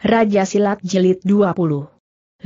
Raja Silat Jelit 20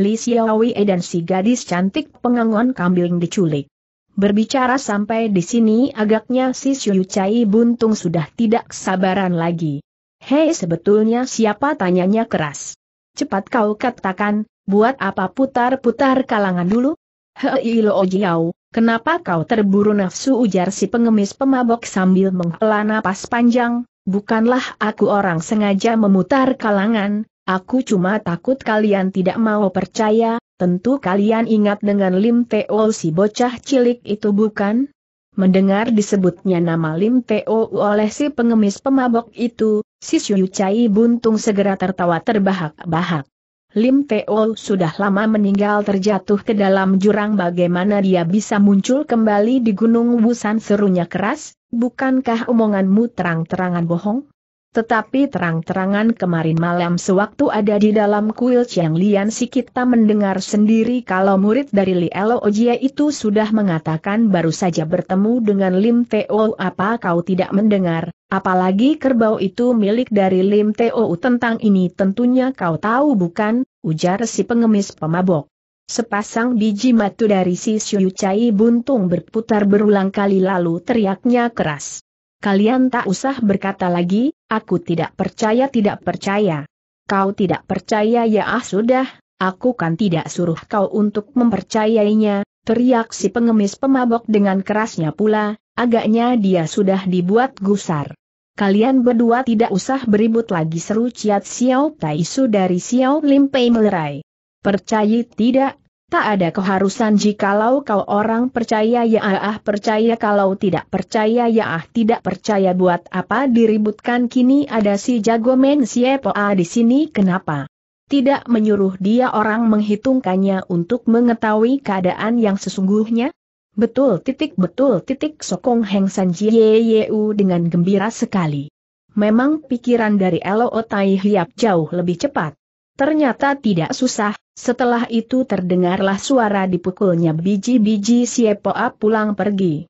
Li Xiaowei dan si gadis cantik pengangon kambing diculik. Berbicara sampai di sini agaknya si Xiu Chai Buntung sudah tidak sabaran lagi. Hei sebetulnya siapa tanyanya keras. Cepat kau katakan, buat apa putar-putar kalangan dulu? Hei Lo Jiao, kenapa kau terburu nafsu ujar si pengemis pemabok sambil menghela napas panjang? Bukanlah aku orang sengaja memutar kalangan, Aku cuma takut kalian tidak mau percaya, tentu kalian ingat dengan Lim Teo si bocah cilik itu bukan? Mendengar disebutnya nama Lim Teo oleh si pengemis pemabok itu, si Shuyu Chai buntung segera tertawa terbahak-bahak. Lim Teo sudah lama meninggal terjatuh ke dalam jurang bagaimana dia bisa muncul kembali di Gunung Wusan serunya keras, bukankah omonganmu terang-terangan bohong? Tetapi terang-terangan kemarin malam sewaktu ada di dalam kuil Chiang Lian si kita mendengar sendiri kalau murid dari Li Elo Ojia itu sudah mengatakan baru saja bertemu dengan Lim Teo apa kau tidak mendengar, apalagi kerbau itu milik dari Lim Teo tentang ini tentunya kau tahu bukan, ujar si pengemis pemabok. Sepasang biji matu dari si yucai buntung berputar berulang kali lalu teriaknya keras. Kalian tak usah berkata lagi, aku tidak percaya tidak percaya. Kau tidak percaya ya ah sudah, aku kan tidak suruh kau untuk mempercayainya, teriak si pengemis pemabok dengan kerasnya pula, agaknya dia sudah dibuat gusar. Kalian berdua tidak usah beribut lagi seru Ciat Xiao Taisu dari Xiao Limpei melerai. Percaya tidak, Tak ada keharusan jikalau kau orang percaya ya ah percaya kalau tidak percaya ya ah tidak percaya buat apa diributkan kini ada si jago men ah di sini kenapa? Tidak menyuruh dia orang menghitungkannya untuk mengetahui keadaan yang sesungguhnya? Betul titik betul titik sokong Heng San Jieyeu dengan gembira sekali. Memang pikiran dari Elo Otai Hiap jauh lebih cepat. Ternyata tidak susah, setelah itu terdengarlah suara dipukulnya biji-biji Siepoa pulang pergi.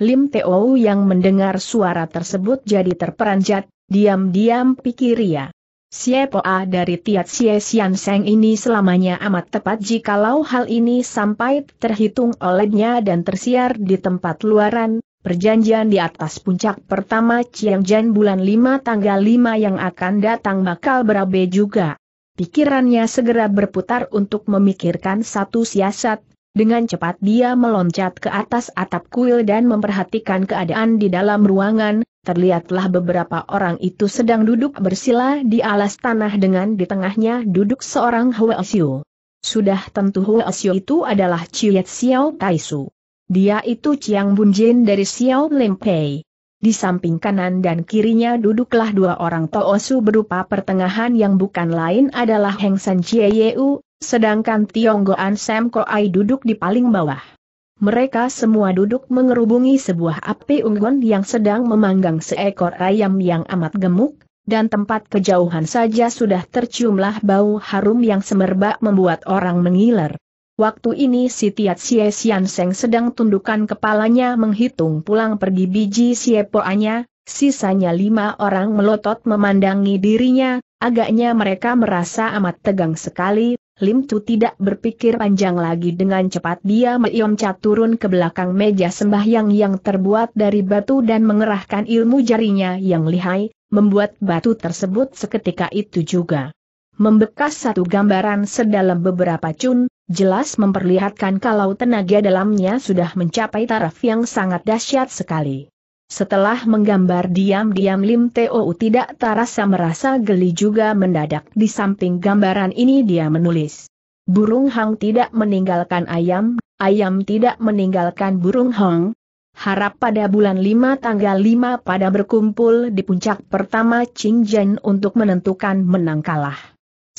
Lim Teo yang mendengar suara tersebut jadi terperanjat, diam-diam pikir ia. Siepoa dari Tiat Sie Sian Seng ini selamanya amat tepat jikalau hal ini sampai terhitung olehnya dan tersiar di tempat luaran, perjanjian di atas puncak pertama Chiang Jan bulan 5 tanggal 5 yang akan datang bakal berabe juga. Pikirannya segera berputar untuk memikirkan satu siasat, dengan cepat dia meloncat ke atas atap kuil dan memperhatikan keadaan di dalam ruangan, terlihatlah beberapa orang itu sedang duduk bersila di alas tanah dengan di tengahnya duduk seorang Huelsiu. Sudah tentu Huelsiu itu adalah Chiyet Xiao Taisu. Dia itu Chiang Bunjin dari Xiao Limpei. Di samping kanan dan kirinya duduklah dua orang Toosu berupa pertengahan yang bukan lain adalah Heng San Chie Yeu, sedangkan Tionggoan Sam Ko Ai duduk di paling bawah. Mereka semua duduk mengerubungi sebuah api unggun yang sedang memanggang seekor ayam yang amat gemuk, dan tempat kejauhan saja sudah terciumlah bau harum yang semerbak membuat orang mengiler. Waktu ini si Tiat Sie Sian Seng sedang tundukkan kepalanya menghitung pulang pergi biji siepoanya, sisanya lima orang melotot memandangi dirinya, agaknya mereka merasa amat tegang sekali, Lim Chu tidak berpikir panjang lagi dengan cepat dia meyoncat turun ke belakang meja sembahyang yang terbuat dari batu dan mengerahkan ilmu jarinya yang lihai, membuat batu tersebut seketika itu juga membekas satu gambaran sedalam beberapa cun, jelas memperlihatkan kalau tenaga dalamnya sudah mencapai taraf yang sangat dahsyat sekali. Setelah menggambar diam-diam Lim Teo tidak terasa merasa geli juga mendadak di samping gambaran ini dia menulis. Burung Hang tidak meninggalkan ayam, ayam tidak meninggalkan burung Hang. Harap pada bulan 5 tanggal 5 pada berkumpul di puncak pertama Qingzhen untuk menentukan menang kalah.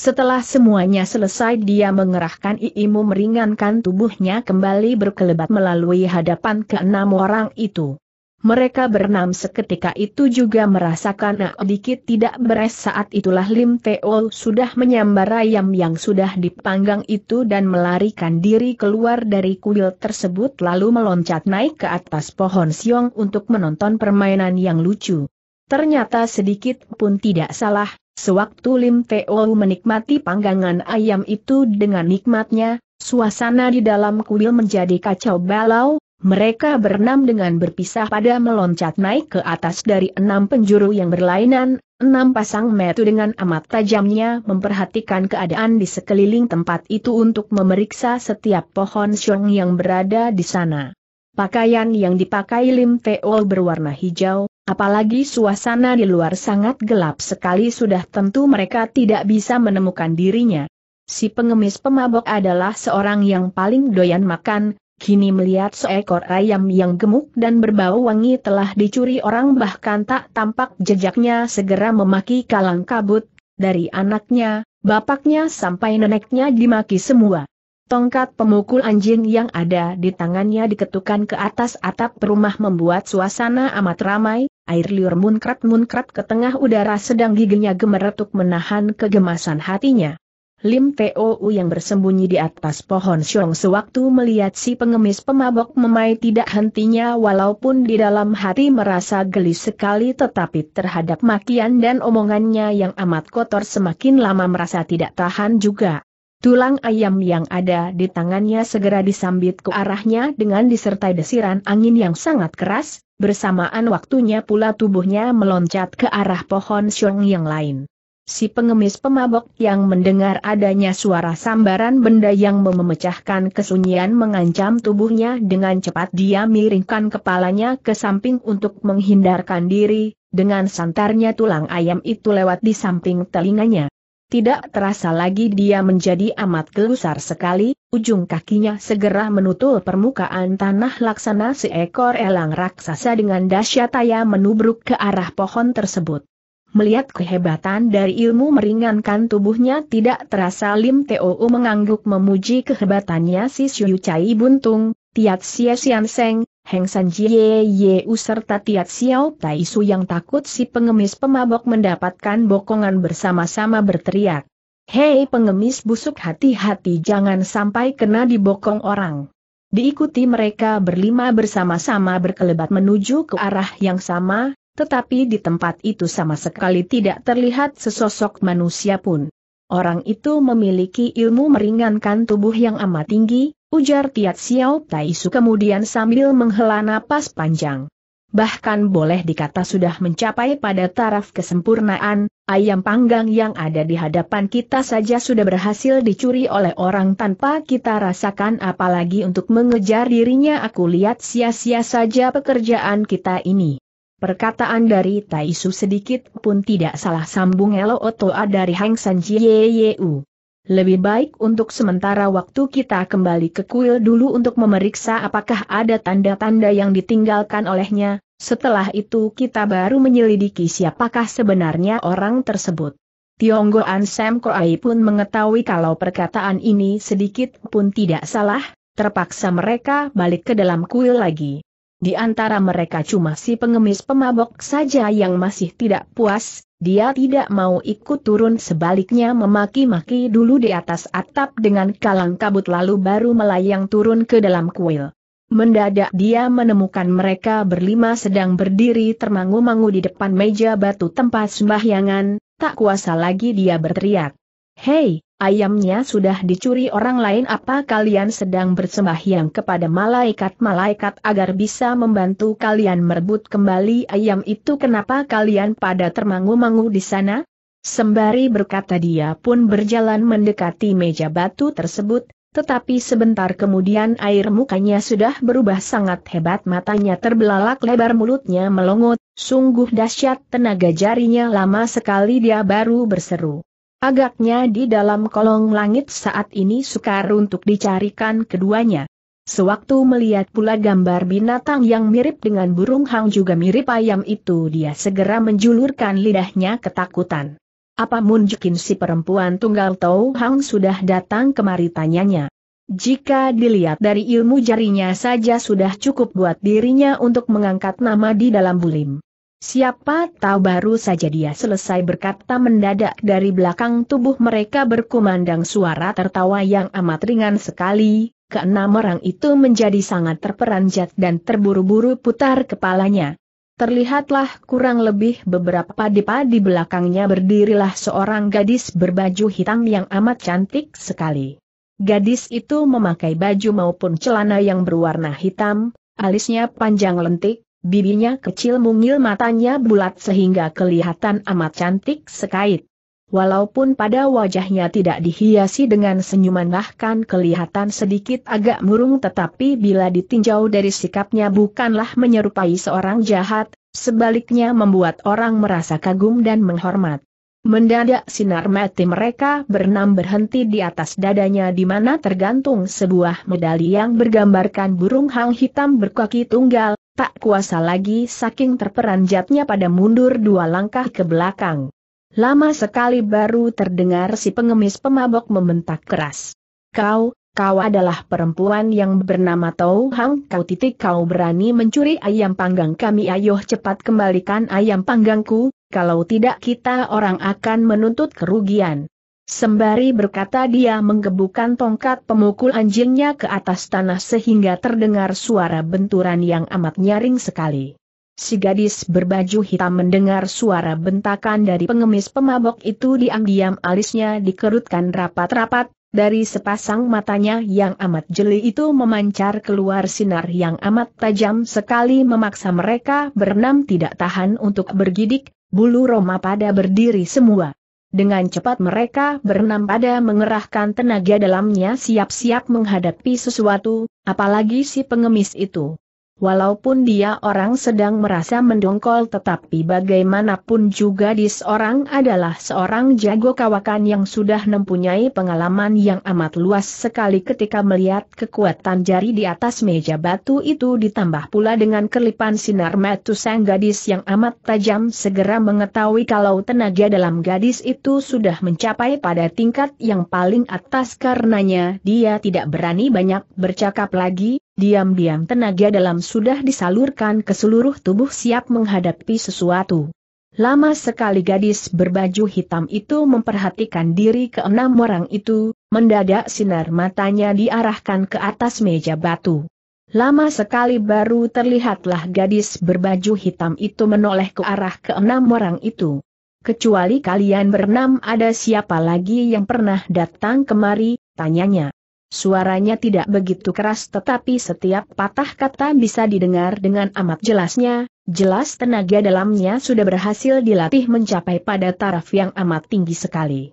Setelah semuanya selesai dia mengerahkan iimu meringankan tubuhnya kembali berkelebat melalui hadapan keenam orang itu. Mereka bernam seketika itu juga merasakan sedikit ah, tidak beres saat itulah Lim Teol sudah menyambar ayam yang sudah dipanggang itu dan melarikan diri keluar dari kuil tersebut lalu meloncat naik ke atas pohon siong untuk menonton permainan yang lucu. Ternyata sedikit pun tidak salah, Sewaktu Lim Teo menikmati panggangan ayam itu dengan nikmatnya, suasana di dalam kuil menjadi kacau balau, mereka berenam dengan berpisah pada meloncat naik ke atas dari enam penjuru yang berlainan, enam pasang metu dengan amat tajamnya memperhatikan keadaan di sekeliling tempat itu untuk memeriksa setiap pohon siong yang berada di sana. Pakaian yang dipakai Lim Teol berwarna hijau, apalagi suasana di luar sangat gelap sekali sudah tentu mereka tidak bisa menemukan dirinya. Si pengemis pemabok adalah seorang yang paling doyan makan, kini melihat seekor ayam yang gemuk dan berbau wangi telah dicuri orang bahkan tak tampak jejaknya segera memaki kalang kabut, dari anaknya, bapaknya sampai neneknya dimaki semua. Tongkat pemukul anjing yang ada di tangannya diketukan ke atas atap rumah membuat suasana amat ramai, air liur munkrat-munkrat ke tengah udara sedang giginya gemeretuk menahan kegemasan hatinya. Lim Tou yang bersembunyi di atas pohon syong sewaktu melihat si pengemis pemabok memai tidak hentinya walaupun di dalam hati merasa geli sekali tetapi terhadap makian dan omongannya yang amat kotor semakin lama merasa tidak tahan juga. Tulang ayam yang ada di tangannya segera disambit ke arahnya dengan disertai desiran angin yang sangat keras, bersamaan waktunya pula tubuhnya meloncat ke arah pohon siung yang lain. Si pengemis pemabok yang mendengar adanya suara sambaran benda yang memecahkan kesunyian mengancam tubuhnya dengan cepat dia miringkan kepalanya ke samping untuk menghindarkan diri, dengan santarnya tulang ayam itu lewat di samping telinganya. Tidak terasa lagi dia menjadi amat gelusar sekali, ujung kakinya segera menutul permukaan tanah laksana seekor elang raksasa dengan dasyataya menubruk ke arah pohon tersebut. Melihat kehebatan dari ilmu meringankan tubuhnya tidak terasa Lim Teo mengangguk memuji kehebatannya si Shuyu Cai Buntung, Tiat Sia Sian Seng, Heng San Jie Yeu serta Tiat Xiao Tai Su yang takut si pengemis pemabok mendapatkan bokongan bersama-sama berteriak. Hei pengemis busuk hati-hati jangan sampai kena dibokong orang. Diikuti mereka berlima bersama-sama berkelebat menuju ke arah yang sama, tetapi di tempat itu sama sekali tidak terlihat sesosok manusia pun. Orang itu memiliki ilmu meringankan tubuh yang amat tinggi, Ujar Tiat Xiao Taisu kemudian sambil menghela napas panjang. Bahkan boleh dikata sudah mencapai pada taraf kesempurnaan, ayam panggang yang ada di hadapan kita saja sudah berhasil dicuri oleh orang tanpa kita rasakan apalagi untuk mengejar dirinya aku lihat sia-sia saja pekerjaan kita ini. Perkataan dari Taisu sedikit pun tidak salah sambung Elo Otoa dari Hang San Jieyeu. Lebih baik untuk sementara waktu kita kembali ke kuil dulu untuk memeriksa apakah ada tanda-tanda yang ditinggalkan olehnya, setelah itu kita baru menyelidiki siapakah sebenarnya orang tersebut. Tionggo Sam Koai pun mengetahui kalau perkataan ini sedikit pun tidak salah, terpaksa mereka balik ke dalam kuil lagi. Di antara mereka cuma si pengemis pemabok saja yang masih tidak puas, dia tidak mau ikut turun sebaliknya memaki-maki dulu di atas atap dengan kalang kabut lalu baru melayang turun ke dalam kuil. Mendadak dia menemukan mereka berlima sedang berdiri termangu-mangu di depan meja batu tempat sembahyangan, tak kuasa lagi dia berteriak. Hei, ayamnya sudah dicuri orang lain apa kalian sedang bersembahyang kepada malaikat-malaikat agar bisa membantu kalian merebut kembali ayam itu kenapa kalian pada termangu-mangu di sana? Sembari berkata dia pun berjalan mendekati meja batu tersebut, tetapi sebentar kemudian air mukanya sudah berubah sangat hebat matanya terbelalak lebar mulutnya melongot, sungguh dahsyat tenaga jarinya lama sekali dia baru berseru. Agaknya di dalam kolong langit saat ini sukar untuk dicarikan keduanya. Sewaktu melihat pula gambar binatang yang mirip dengan burung hang juga mirip ayam itu dia segera menjulurkan lidahnya ketakutan. Apa munjukin si perempuan tunggal Tau Hang sudah datang kemari tanyanya. Jika dilihat dari ilmu jarinya saja sudah cukup buat dirinya untuk mengangkat nama di dalam bulim. Siapa tahu baru saja dia selesai berkata mendadak dari belakang tubuh mereka berkumandang suara tertawa yang amat ringan sekali, keenam orang itu menjadi sangat terperanjat dan terburu-buru putar kepalanya. Terlihatlah kurang lebih beberapa depa di belakangnya berdirilah seorang gadis berbaju hitam yang amat cantik sekali. Gadis itu memakai baju maupun celana yang berwarna hitam, alisnya panjang lentik, Bibinya kecil mungil matanya bulat sehingga kelihatan amat cantik sekait. Walaupun pada wajahnya tidak dihiasi dengan senyuman bahkan kelihatan sedikit agak murung tetapi bila ditinjau dari sikapnya bukanlah menyerupai seorang jahat, sebaliknya membuat orang merasa kagum dan menghormat. Mendadak sinar mati mereka bernam berhenti di atas dadanya di mana tergantung sebuah medali yang bergambarkan burung hang hitam berkaki tunggal, tak kuasa lagi saking terperanjatnya pada mundur dua langkah ke belakang. Lama sekali baru terdengar si pengemis pemabok membentak keras. Kau, kau adalah perempuan yang bernama Tau Hang kau titik kau berani mencuri ayam panggang kami ayo cepat kembalikan ayam panggangku, kalau tidak kita orang akan menuntut kerugian. Sembari berkata dia menggebukan tongkat pemukul anjingnya ke atas tanah sehingga terdengar suara benturan yang amat nyaring sekali. Si gadis berbaju hitam mendengar suara bentakan dari pengemis pemabok itu diam-diam alisnya dikerutkan rapat-rapat, dari sepasang matanya yang amat jeli itu memancar keluar sinar yang amat tajam sekali memaksa mereka berenam tidak tahan untuk bergidik, bulu Roma pada berdiri semua. Dengan cepat mereka berenam pada mengerahkan tenaga dalamnya siap-siap menghadapi sesuatu, apalagi si pengemis itu. Walaupun dia orang sedang merasa mendongkol tetapi bagaimanapun juga di seorang adalah seorang jago kawakan yang sudah mempunyai pengalaman yang amat luas sekali ketika melihat kekuatan jari di atas meja batu itu ditambah pula dengan kelipan sinar metu sang gadis yang amat tajam segera mengetahui kalau tenaga dalam gadis itu sudah mencapai pada tingkat yang paling atas karenanya dia tidak berani banyak bercakap lagi, diam-diam tenaga dalam sudah disalurkan ke seluruh tubuh siap menghadapi sesuatu. Lama sekali gadis berbaju hitam itu memperhatikan diri ke enam orang itu, mendadak sinar matanya diarahkan ke atas meja batu. Lama sekali baru terlihatlah gadis berbaju hitam itu menoleh ke arah ke enam orang itu. Kecuali kalian berenam ada siapa lagi yang pernah datang kemari, tanyanya. Suaranya tidak begitu keras tetapi setiap patah kata bisa didengar dengan amat jelasnya, jelas tenaga dalamnya sudah berhasil dilatih mencapai pada taraf yang amat tinggi sekali.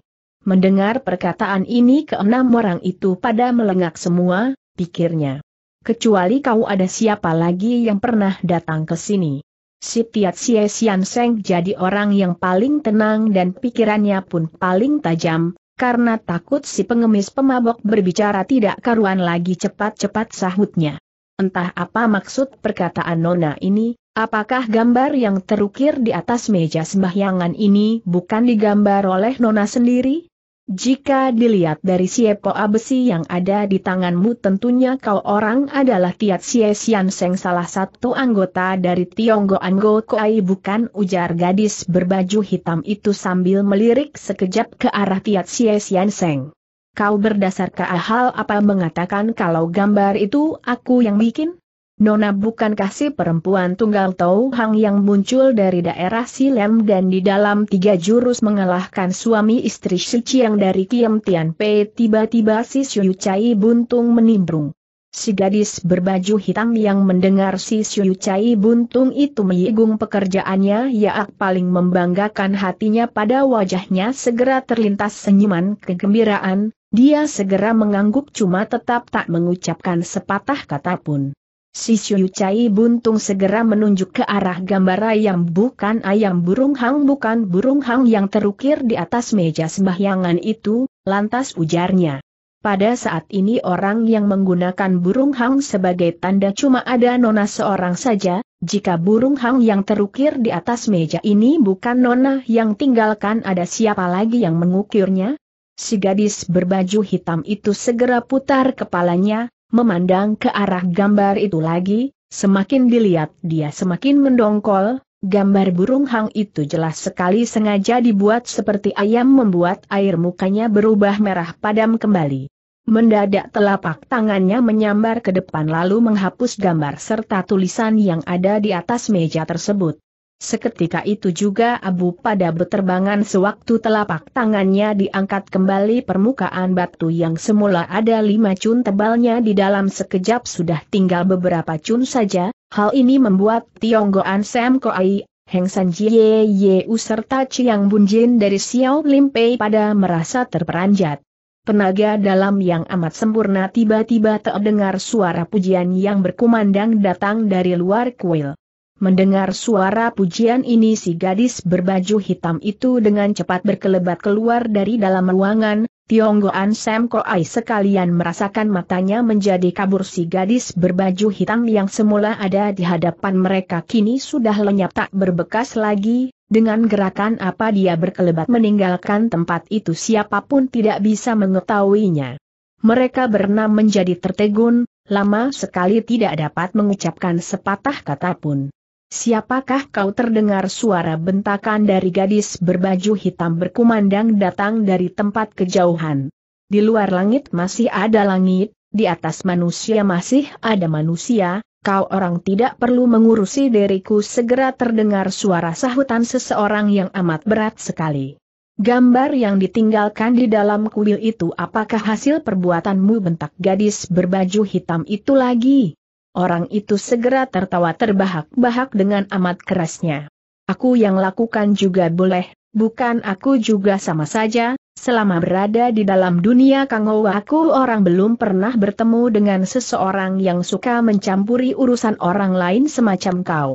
Mendengar perkataan ini keenam orang itu pada melengak semua, pikirnya. Kecuali kau ada siapa lagi yang pernah datang ke sini. Si Tiat Sian Seng jadi orang yang paling tenang dan pikirannya pun paling tajam, karena takut si pengemis pemabok berbicara tidak karuan lagi cepat-cepat sahutnya. Entah apa maksud perkataan Nona ini, apakah gambar yang terukir di atas meja sembahyangan ini bukan digambar oleh Nona sendiri? Jika dilihat dari siepo abesi yang ada di tanganmu tentunya kau orang adalah Tiat Xie Sian Seng salah satu anggota dari Tionggo Anggo Koai bukan ujar gadis berbaju hitam itu sambil melirik sekejap ke arah Tiat Xie Sian Seng. Kau berdasarkan hal apa mengatakan kalau gambar itu aku yang bikin? Nona bukan kasih perempuan tunggal Tau Hang yang muncul dari daerah Silem dan di dalam tiga jurus mengalahkan suami istri Si yang dari Kiem Tian Pei tiba-tiba si Siu Chai Buntung menimbrung. Si gadis berbaju hitam yang mendengar si Siu Chai Buntung itu meyigung pekerjaannya yaak paling membanggakan hatinya pada wajahnya segera terlintas senyuman kegembiraan, dia segera mengangguk cuma tetap tak mengucapkan sepatah kata pun. Si Shuyu Chai Buntung segera menunjuk ke arah gambar ayam bukan ayam burung hang bukan burung hang yang terukir di atas meja sembahyangan itu, lantas ujarnya. Pada saat ini orang yang menggunakan burung hang sebagai tanda cuma ada nona seorang saja, jika burung hang yang terukir di atas meja ini bukan nona yang tinggalkan ada siapa lagi yang mengukirnya? Si gadis berbaju hitam itu segera putar kepalanya, Memandang ke arah gambar itu lagi, semakin dilihat dia semakin mendongkol, gambar burung hang itu jelas sekali sengaja dibuat seperti ayam membuat air mukanya berubah merah padam kembali. Mendadak telapak tangannya menyambar ke depan lalu menghapus gambar serta tulisan yang ada di atas meja tersebut. Seketika itu juga abu pada beterbangan sewaktu telapak tangannya diangkat kembali permukaan batu yang semula ada lima cun tebalnya di dalam sekejap sudah tinggal beberapa cun saja, hal ini membuat Tionggoan Sam Koai, Heng San Jie U serta Chiang Bunjin dari Xiao Limpei pada merasa terperanjat. Penaga dalam yang amat sempurna tiba-tiba terdengar suara pujian yang berkumandang datang dari luar kuil. Mendengar suara pujian ini si gadis berbaju hitam itu dengan cepat berkelebat keluar dari dalam ruangan, Tionggoan Sam Koai sekalian merasakan matanya menjadi kabur si gadis berbaju hitam yang semula ada di hadapan mereka kini sudah lenyap tak berbekas lagi, dengan gerakan apa dia berkelebat meninggalkan tempat itu siapapun tidak bisa mengetahuinya. Mereka berenam menjadi tertegun, lama sekali tidak dapat mengucapkan sepatah kata pun. Siapakah kau terdengar suara bentakan dari gadis berbaju hitam berkumandang datang dari tempat kejauhan. Di luar langit masih ada langit, di atas manusia masih ada manusia, kau orang tidak perlu mengurusi diriku segera terdengar suara sahutan seseorang yang amat berat sekali. Gambar yang ditinggalkan di dalam kuil itu apakah hasil perbuatanmu bentak gadis berbaju hitam itu lagi? Orang itu segera tertawa terbahak-bahak dengan amat kerasnya. Aku yang lakukan juga boleh, bukan aku juga sama saja, selama berada di dalam dunia kangau aku orang belum pernah bertemu dengan seseorang yang suka mencampuri urusan orang lain semacam kau.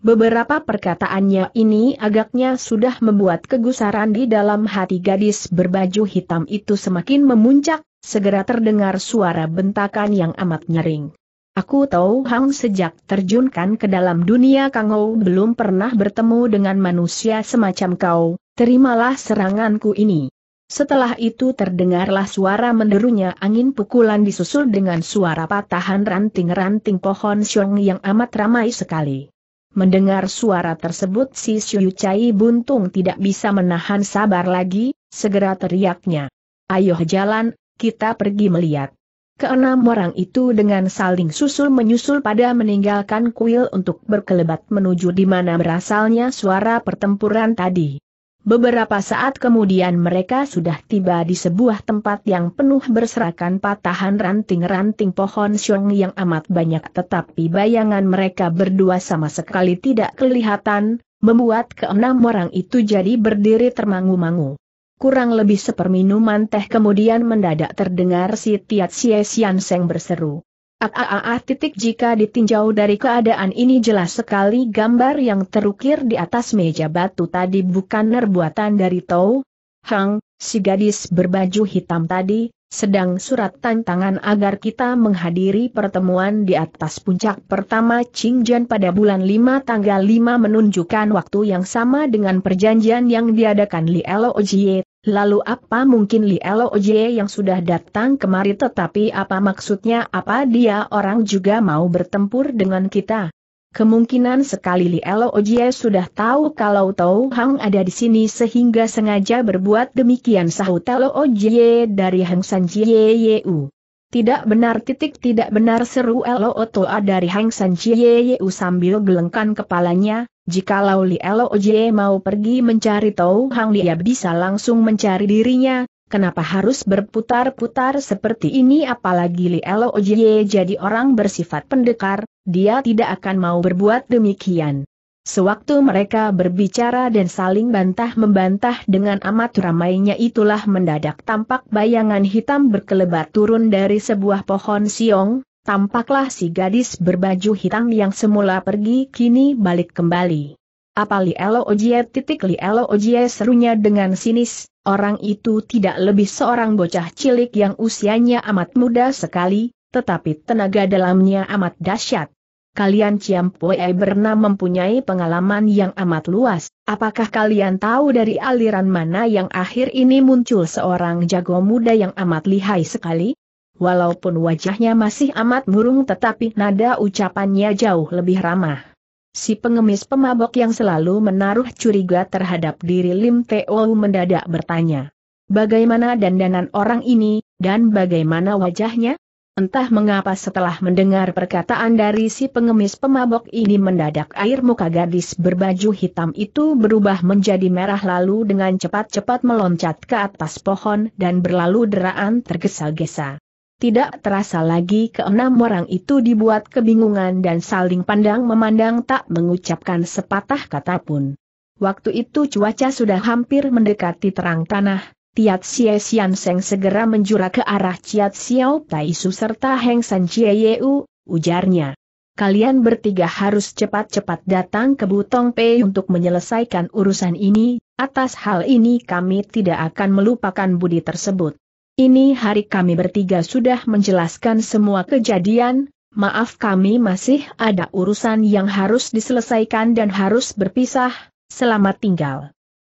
Beberapa perkataannya ini agaknya sudah membuat kegusaran di dalam hati gadis berbaju hitam itu semakin memuncak, segera terdengar suara bentakan yang amat nyering. Aku tahu Hang sejak terjunkan ke dalam dunia Kangou belum pernah bertemu dengan manusia semacam kau, terimalah seranganku ini. Setelah itu terdengarlah suara menderunya angin pukulan disusul dengan suara patahan ranting-ranting pohon siong yang amat ramai sekali. Mendengar suara tersebut si Shuyu Chai buntung tidak bisa menahan sabar lagi, segera teriaknya. Ayo jalan, kita pergi melihat. Keenam orang itu dengan saling susul-menyusul pada meninggalkan kuil untuk berkelebat menuju di mana berasalnya suara pertempuran tadi. Beberapa saat kemudian mereka sudah tiba di sebuah tempat yang penuh berserakan patahan ranting-ranting pohon siong yang amat banyak tetapi bayangan mereka berdua sama sekali tidak kelihatan, membuat keenam orang itu jadi berdiri termangu-mangu. Kurang lebih seperminuman teh kemudian mendadak terdengar si Tiat Sie Sian Seng berseru. Aaaa ah, ah, ah, titik jika ditinjau dari keadaan ini jelas sekali gambar yang terukir di atas meja batu tadi bukan nerbuatan dari Tau, Hang, si gadis berbaju hitam tadi, sedang surat tantangan agar kita menghadiri pertemuan di atas puncak pertama Qingjian pada bulan 5 tanggal 5 menunjukkan waktu yang sama dengan perjanjian yang diadakan Li Elo Ojie. Lalu apa mungkin Li Elo Ojie yang sudah datang kemari tetapi apa maksudnya apa dia orang juga mau bertempur dengan kita? Kemungkinan sekali Lielo Ojie sudah tahu kalau Tau Hang ada di sini sehingga sengaja berbuat demikian sahut Telo Ojie dari Hang San Jie Yeu. Tidak benar titik tidak benar seru Elo Toa dari Hang San Jie Yeu sambil gelengkan kepalanya, jikalau Lielo Ojie mau pergi mencari Tau Hang dia bisa langsung mencari dirinya, Kenapa harus berputar-putar seperti ini apalagi Lielo Ojie jadi orang bersifat pendekar, dia tidak akan mau berbuat demikian. Sewaktu mereka berbicara dan saling bantah-membantah dengan amat ramainya itulah mendadak tampak bayangan hitam berkelebat turun dari sebuah pohon siong, tampaklah si gadis berbaju hitam yang semula pergi kini balik kembali. Apa Li Elo Ojie titik Li Elo Ojie serunya dengan sinis, orang itu tidak lebih seorang bocah cilik yang usianya amat muda sekali, tetapi tenaga dalamnya amat dahsyat. Kalian Ciampoe bernama mempunyai pengalaman yang amat luas, apakah kalian tahu dari aliran mana yang akhir ini muncul seorang jago muda yang amat lihai sekali? Walaupun wajahnya masih amat murung tetapi nada ucapannya jauh lebih ramah. Si pengemis pemabok yang selalu menaruh curiga terhadap diri Lim Teo mendadak bertanya. Bagaimana dandanan orang ini, dan bagaimana wajahnya? Entah mengapa setelah mendengar perkataan dari si pengemis pemabok ini mendadak air muka gadis berbaju hitam itu berubah menjadi merah lalu dengan cepat-cepat meloncat ke atas pohon dan berlalu deraan tergesa-gesa. Tidak terasa lagi keenam orang itu dibuat kebingungan dan saling pandang memandang tak mengucapkan sepatah kata pun. Waktu itu cuaca sudah hampir mendekati terang tanah, Tiat Xie Xian Seng segera menjura ke arah Ciat Xiao Tai Su serta Heng San Chie Yeu, ujarnya. Kalian bertiga harus cepat-cepat datang ke Butong Pei untuk menyelesaikan urusan ini, atas hal ini kami tidak akan melupakan budi tersebut. Ini hari kami bertiga sudah menjelaskan semua kejadian, maaf kami masih ada urusan yang harus diselesaikan dan harus berpisah, selamat tinggal.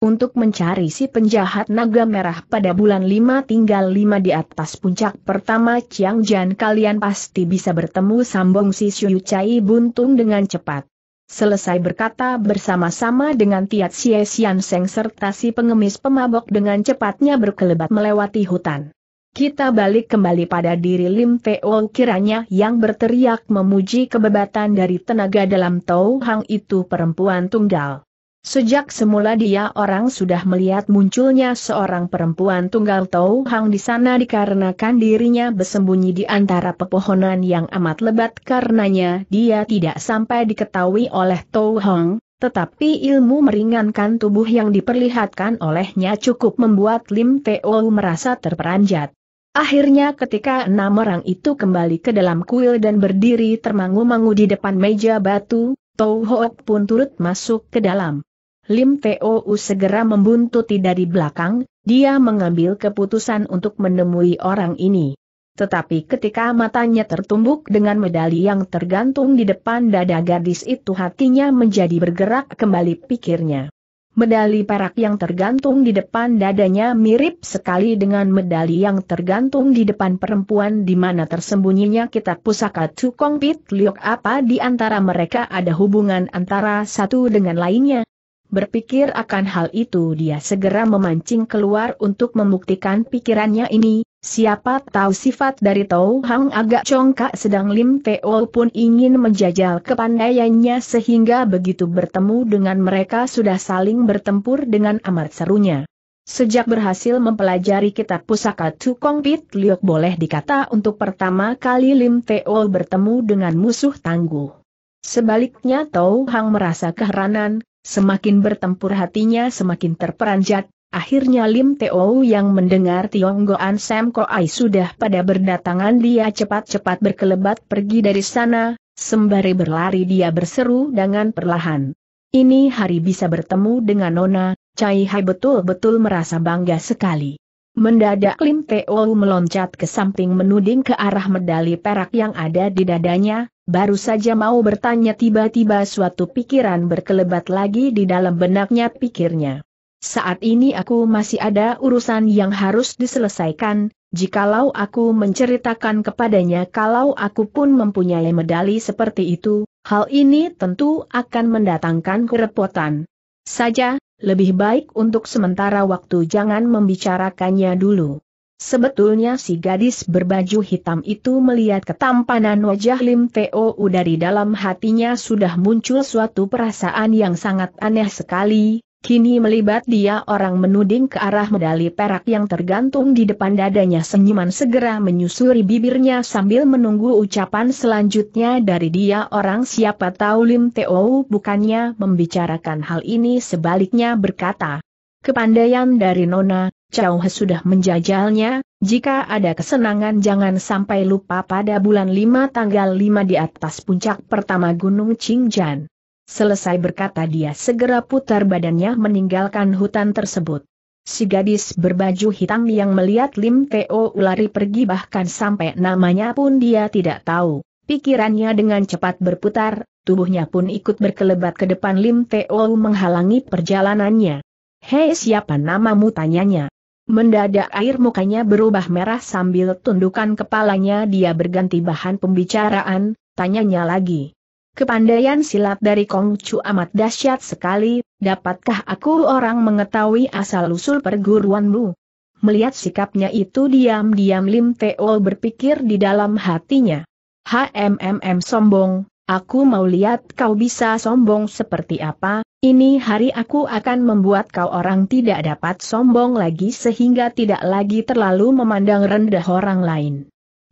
Untuk mencari si penjahat naga merah pada bulan 5 tinggal 5 di atas puncak pertama Chiang Jan kalian pasti bisa bertemu sambung si Xiu Chai Buntung dengan cepat. Selesai berkata bersama-sama dengan Tiat Xie Xian Seng serta si pengemis pemabok dengan cepatnya berkelebat melewati hutan. Kita balik kembali pada diri Lim Teo kiranya yang berteriak memuji kebebatan dari tenaga dalam Tau Hang itu perempuan tunggal. Sejak semula dia orang sudah melihat munculnya seorang perempuan tunggal Tau Hang di sana dikarenakan dirinya bersembunyi di antara pepohonan yang amat lebat karenanya dia tidak sampai diketahui oleh Tau Hang, tetapi ilmu meringankan tubuh yang diperlihatkan olehnya cukup membuat Lim Teo merasa terperanjat. Akhirnya ketika enam orang itu kembali ke dalam kuil dan berdiri termangu-mangu di depan meja batu, Tau Hoek pun turut masuk ke dalam. Lim Teo segera membuntuti dari belakang, dia mengambil keputusan untuk menemui orang ini. Tetapi ketika matanya tertumbuk dengan medali yang tergantung di depan dada gadis itu hatinya menjadi bergerak kembali pikirnya. Medali perak yang tergantung di depan dadanya mirip sekali dengan medali yang tergantung di depan perempuan di mana tersembunyinya kitab pusaka Tukong Pit Liok apa di antara mereka ada hubungan antara satu dengan lainnya. Berpikir akan hal itu dia segera memancing keluar untuk membuktikan pikirannya ini, siapa tahu sifat dari Tau Hang agak congkak sedang Lim Teo pun ingin menjajal kepandaiannya sehingga begitu bertemu dengan mereka sudah saling bertempur dengan amat serunya. Sejak berhasil mempelajari kitab pusaka Tukong Pit Liok boleh dikata untuk pertama kali Lim Teo bertemu dengan musuh tangguh. Sebaliknya Tau Hang merasa keheranan, Semakin bertempur hatinya semakin terperanjat, akhirnya Lim Teo yang mendengar Tionggoan Sam Koai sudah pada berdatangan dia cepat-cepat berkelebat pergi dari sana, sembari berlari dia berseru dengan perlahan. Ini hari bisa bertemu dengan Nona, Cai Hai betul-betul merasa bangga sekali. Mendadak Lim Teo meloncat ke samping menuding ke arah medali perak yang ada di dadanya, Baru saja mau bertanya tiba-tiba suatu pikiran berkelebat lagi di dalam benaknya pikirnya. Saat ini aku masih ada urusan yang harus diselesaikan, jikalau aku menceritakan kepadanya kalau aku pun mempunyai medali seperti itu, hal ini tentu akan mendatangkan kerepotan. Saja, lebih baik untuk sementara waktu jangan membicarakannya dulu. Sebetulnya si gadis berbaju hitam itu melihat ketampanan wajah Lim Teo dari dalam hatinya sudah muncul suatu perasaan yang sangat aneh sekali, kini melibat dia orang menuding ke arah medali perak yang tergantung di depan dadanya senyuman segera menyusuri bibirnya sambil menunggu ucapan selanjutnya dari dia orang siapa tahu Lim Teo bukannya membicarakan hal ini sebaliknya berkata. Kepandaian dari Nona, Chow He sudah menjajalnya, jika ada kesenangan jangan sampai lupa pada bulan 5 tanggal 5 di atas puncak pertama Gunung Qingjan. Selesai berkata dia segera putar badannya meninggalkan hutan tersebut. Si gadis berbaju hitam yang melihat Lim Teo lari pergi bahkan sampai namanya pun dia tidak tahu. Pikirannya dengan cepat berputar, tubuhnya pun ikut berkelebat ke depan Lim Teo menghalangi perjalanannya. Hei siapa namamu tanyanya. Mendadak air mukanya berubah merah sambil tundukan kepalanya dia berganti bahan pembicaraan, tanyanya lagi. Kepandaian silat dari Kong Chu amat dahsyat sekali, dapatkah aku orang mengetahui asal-usul perguruanmu? Melihat sikapnya itu diam-diam Lim Teo berpikir di dalam hatinya. HMMM sombong, Aku mau lihat kau bisa sombong seperti apa, ini hari aku akan membuat kau orang tidak dapat sombong lagi sehingga tidak lagi terlalu memandang rendah orang lain.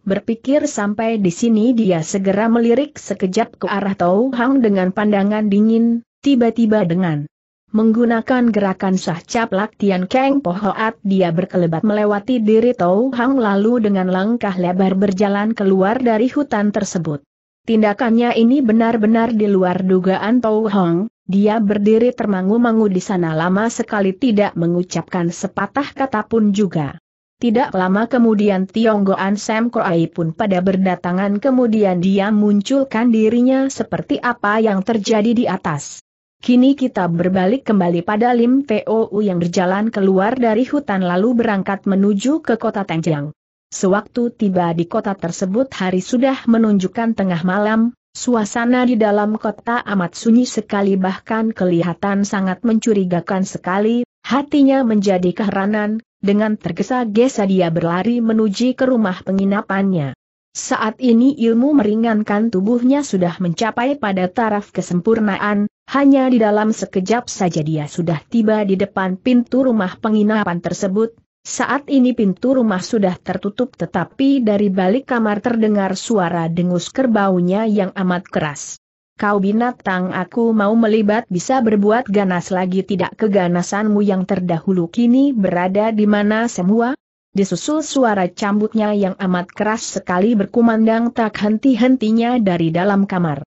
Berpikir sampai di sini dia segera melirik sekejap ke arah Tau Hang dengan pandangan dingin, tiba-tiba dengan menggunakan gerakan sah cap Tian Keng Pohoat dia berkelebat melewati diri Tau Hang lalu dengan langkah lebar berjalan keluar dari hutan tersebut. Tindakannya ini benar-benar di luar dugaan Tau Hong, dia berdiri termangu-mangu di sana lama sekali tidak mengucapkan sepatah kata pun juga. Tidak lama kemudian Tionggoan Sam Koai pun pada berdatangan kemudian dia munculkan dirinya seperti apa yang terjadi di atas. Kini kita berbalik kembali pada Lim Tou yang berjalan keluar dari hutan lalu berangkat menuju ke kota Tengjiang. Sewaktu tiba di kota tersebut hari sudah menunjukkan tengah malam, suasana di dalam kota amat sunyi sekali bahkan kelihatan sangat mencurigakan sekali, hatinya menjadi keheranan, dengan tergesa-gesa dia berlari menuju ke rumah penginapannya. Saat ini ilmu meringankan tubuhnya sudah mencapai pada taraf kesempurnaan, hanya di dalam sekejap saja dia sudah tiba di depan pintu rumah penginapan tersebut, saat ini pintu rumah sudah tertutup tetapi dari balik kamar terdengar suara dengus kerbaunya yang amat keras. Kau binatang aku mau melibat bisa berbuat ganas lagi tidak keganasanmu yang terdahulu kini berada di mana semua? Disusul suara cambuknya yang amat keras sekali berkumandang tak henti-hentinya dari dalam kamar.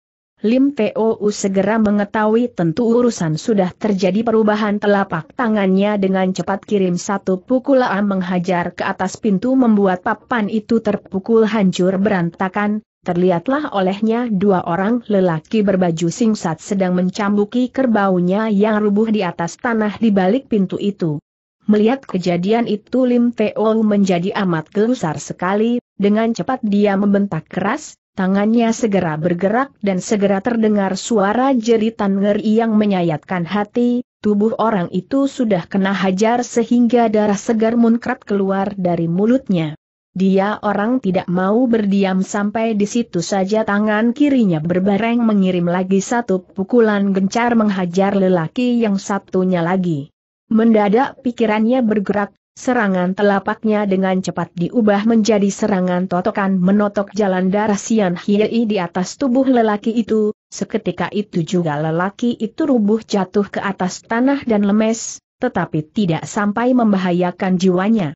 Lim TOU segera mengetahui tentu urusan sudah terjadi perubahan telapak tangannya dengan cepat kirim satu pukulan menghajar ke atas pintu membuat papan itu terpukul hancur berantakan, terlihatlah olehnya dua orang lelaki berbaju singsat sedang mencambuki kerbaunya yang rubuh di atas tanah di balik pintu itu. Melihat kejadian itu Lim Teo menjadi amat gelusar sekali, dengan cepat dia membentak keras, Tangannya segera bergerak dan segera terdengar suara jeritan ngeri yang menyayatkan hati, tubuh orang itu sudah kena hajar sehingga darah segar munkrat keluar dari mulutnya. Dia orang tidak mau berdiam sampai di situ saja tangan kirinya berbareng mengirim lagi satu pukulan gencar menghajar lelaki yang satunya lagi. Mendadak pikirannya bergerak, Serangan telapaknya dengan cepat diubah menjadi serangan totokan menotok jalan darah Sian Hiei di atas tubuh lelaki itu, seketika itu juga lelaki itu rubuh jatuh ke atas tanah dan lemes, tetapi tidak sampai membahayakan jiwanya.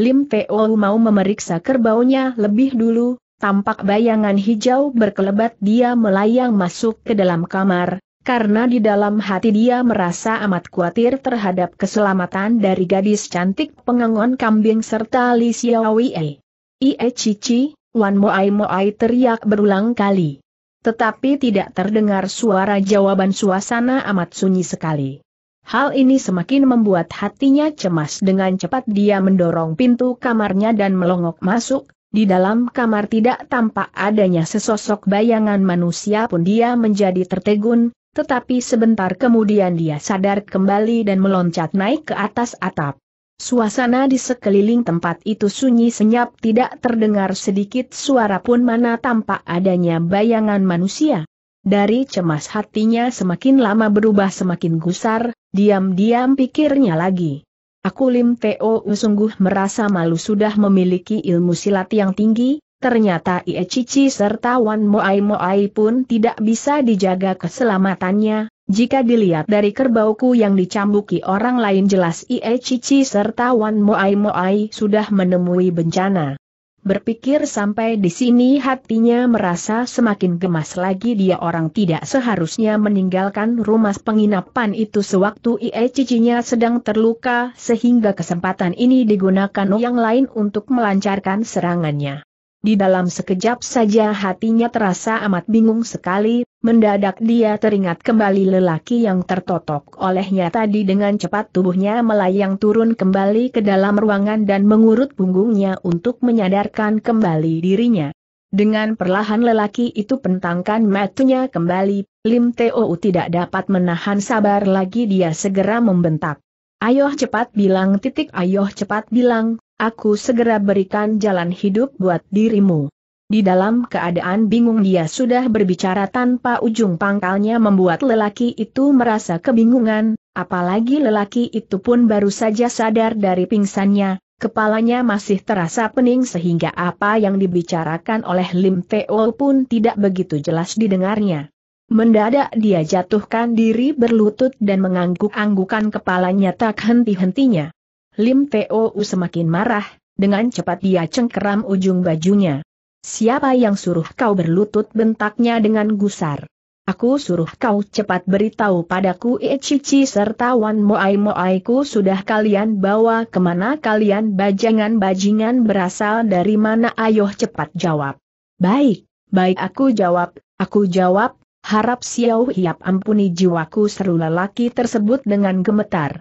Lim Teo mau memeriksa kerbaunya lebih dulu, tampak bayangan hijau berkelebat dia melayang masuk ke dalam kamar, karena di dalam hati dia merasa amat khawatir terhadap keselamatan dari gadis cantik pengangon kambing serta Li Xiaowei. Ie Cici, Wan Moai Moai teriak berulang kali. Tetapi tidak terdengar suara jawaban suasana amat sunyi sekali. Hal ini semakin membuat hatinya cemas dengan cepat dia mendorong pintu kamarnya dan melongok masuk, di dalam kamar tidak tampak adanya sesosok bayangan manusia pun dia menjadi tertegun, tetapi sebentar kemudian dia sadar kembali dan meloncat naik ke atas atap. Suasana di sekeliling tempat itu sunyi senyap tidak terdengar sedikit suara pun mana tampak adanya bayangan manusia. Dari cemas hatinya semakin lama berubah semakin gusar, diam-diam pikirnya lagi. Aku Lim Teo sungguh merasa malu sudah memiliki ilmu silat yang tinggi, Ternyata Ie Cici serta Wan Moai Moai pun tidak bisa dijaga keselamatannya, jika dilihat dari kerbauku yang dicambuki orang lain jelas Ie Cici serta Wan Moai Moai sudah menemui bencana. Berpikir sampai di sini hatinya merasa semakin gemas lagi dia orang tidak seharusnya meninggalkan rumah penginapan itu sewaktu Ie Cicinya sedang terluka sehingga kesempatan ini digunakan yang lain untuk melancarkan serangannya. Di dalam sekejap saja hatinya terasa amat bingung sekali, mendadak dia teringat kembali lelaki yang tertotok olehnya tadi dengan cepat tubuhnya melayang turun kembali ke dalam ruangan dan mengurut punggungnya untuk menyadarkan kembali dirinya. Dengan perlahan lelaki itu pentangkan matanya kembali, Lim Teo tidak dapat menahan sabar lagi dia segera membentak. Ayoh cepat bilang titik ayoh cepat bilang, aku segera berikan jalan hidup buat dirimu. Di dalam keadaan bingung dia sudah berbicara tanpa ujung pangkalnya membuat lelaki itu merasa kebingungan, apalagi lelaki itu pun baru saja sadar dari pingsannya, Kepalanya masih terasa pening sehingga apa yang dibicarakan oleh Lim Teo pun tidak begitu jelas didengarnya. Mendadak dia jatuhkan diri berlutut dan mengangguk-anggukan kepalanya tak henti-hentinya. Lim Teo semakin marah, dengan cepat dia cengkeram ujung bajunya. Siapa yang suruh kau berlutut bentaknya dengan gusar? Aku suruh kau cepat beritahu padaku Cici eh, serta Wan Moai Moaiku sudah kalian bawa kemana kalian bajangan-bajingan berasal dari mana ayo cepat jawab. Baik, baik aku jawab, aku jawab, harap Xiao Hiap ampuni jiwaku seru lelaki tersebut dengan gemetar.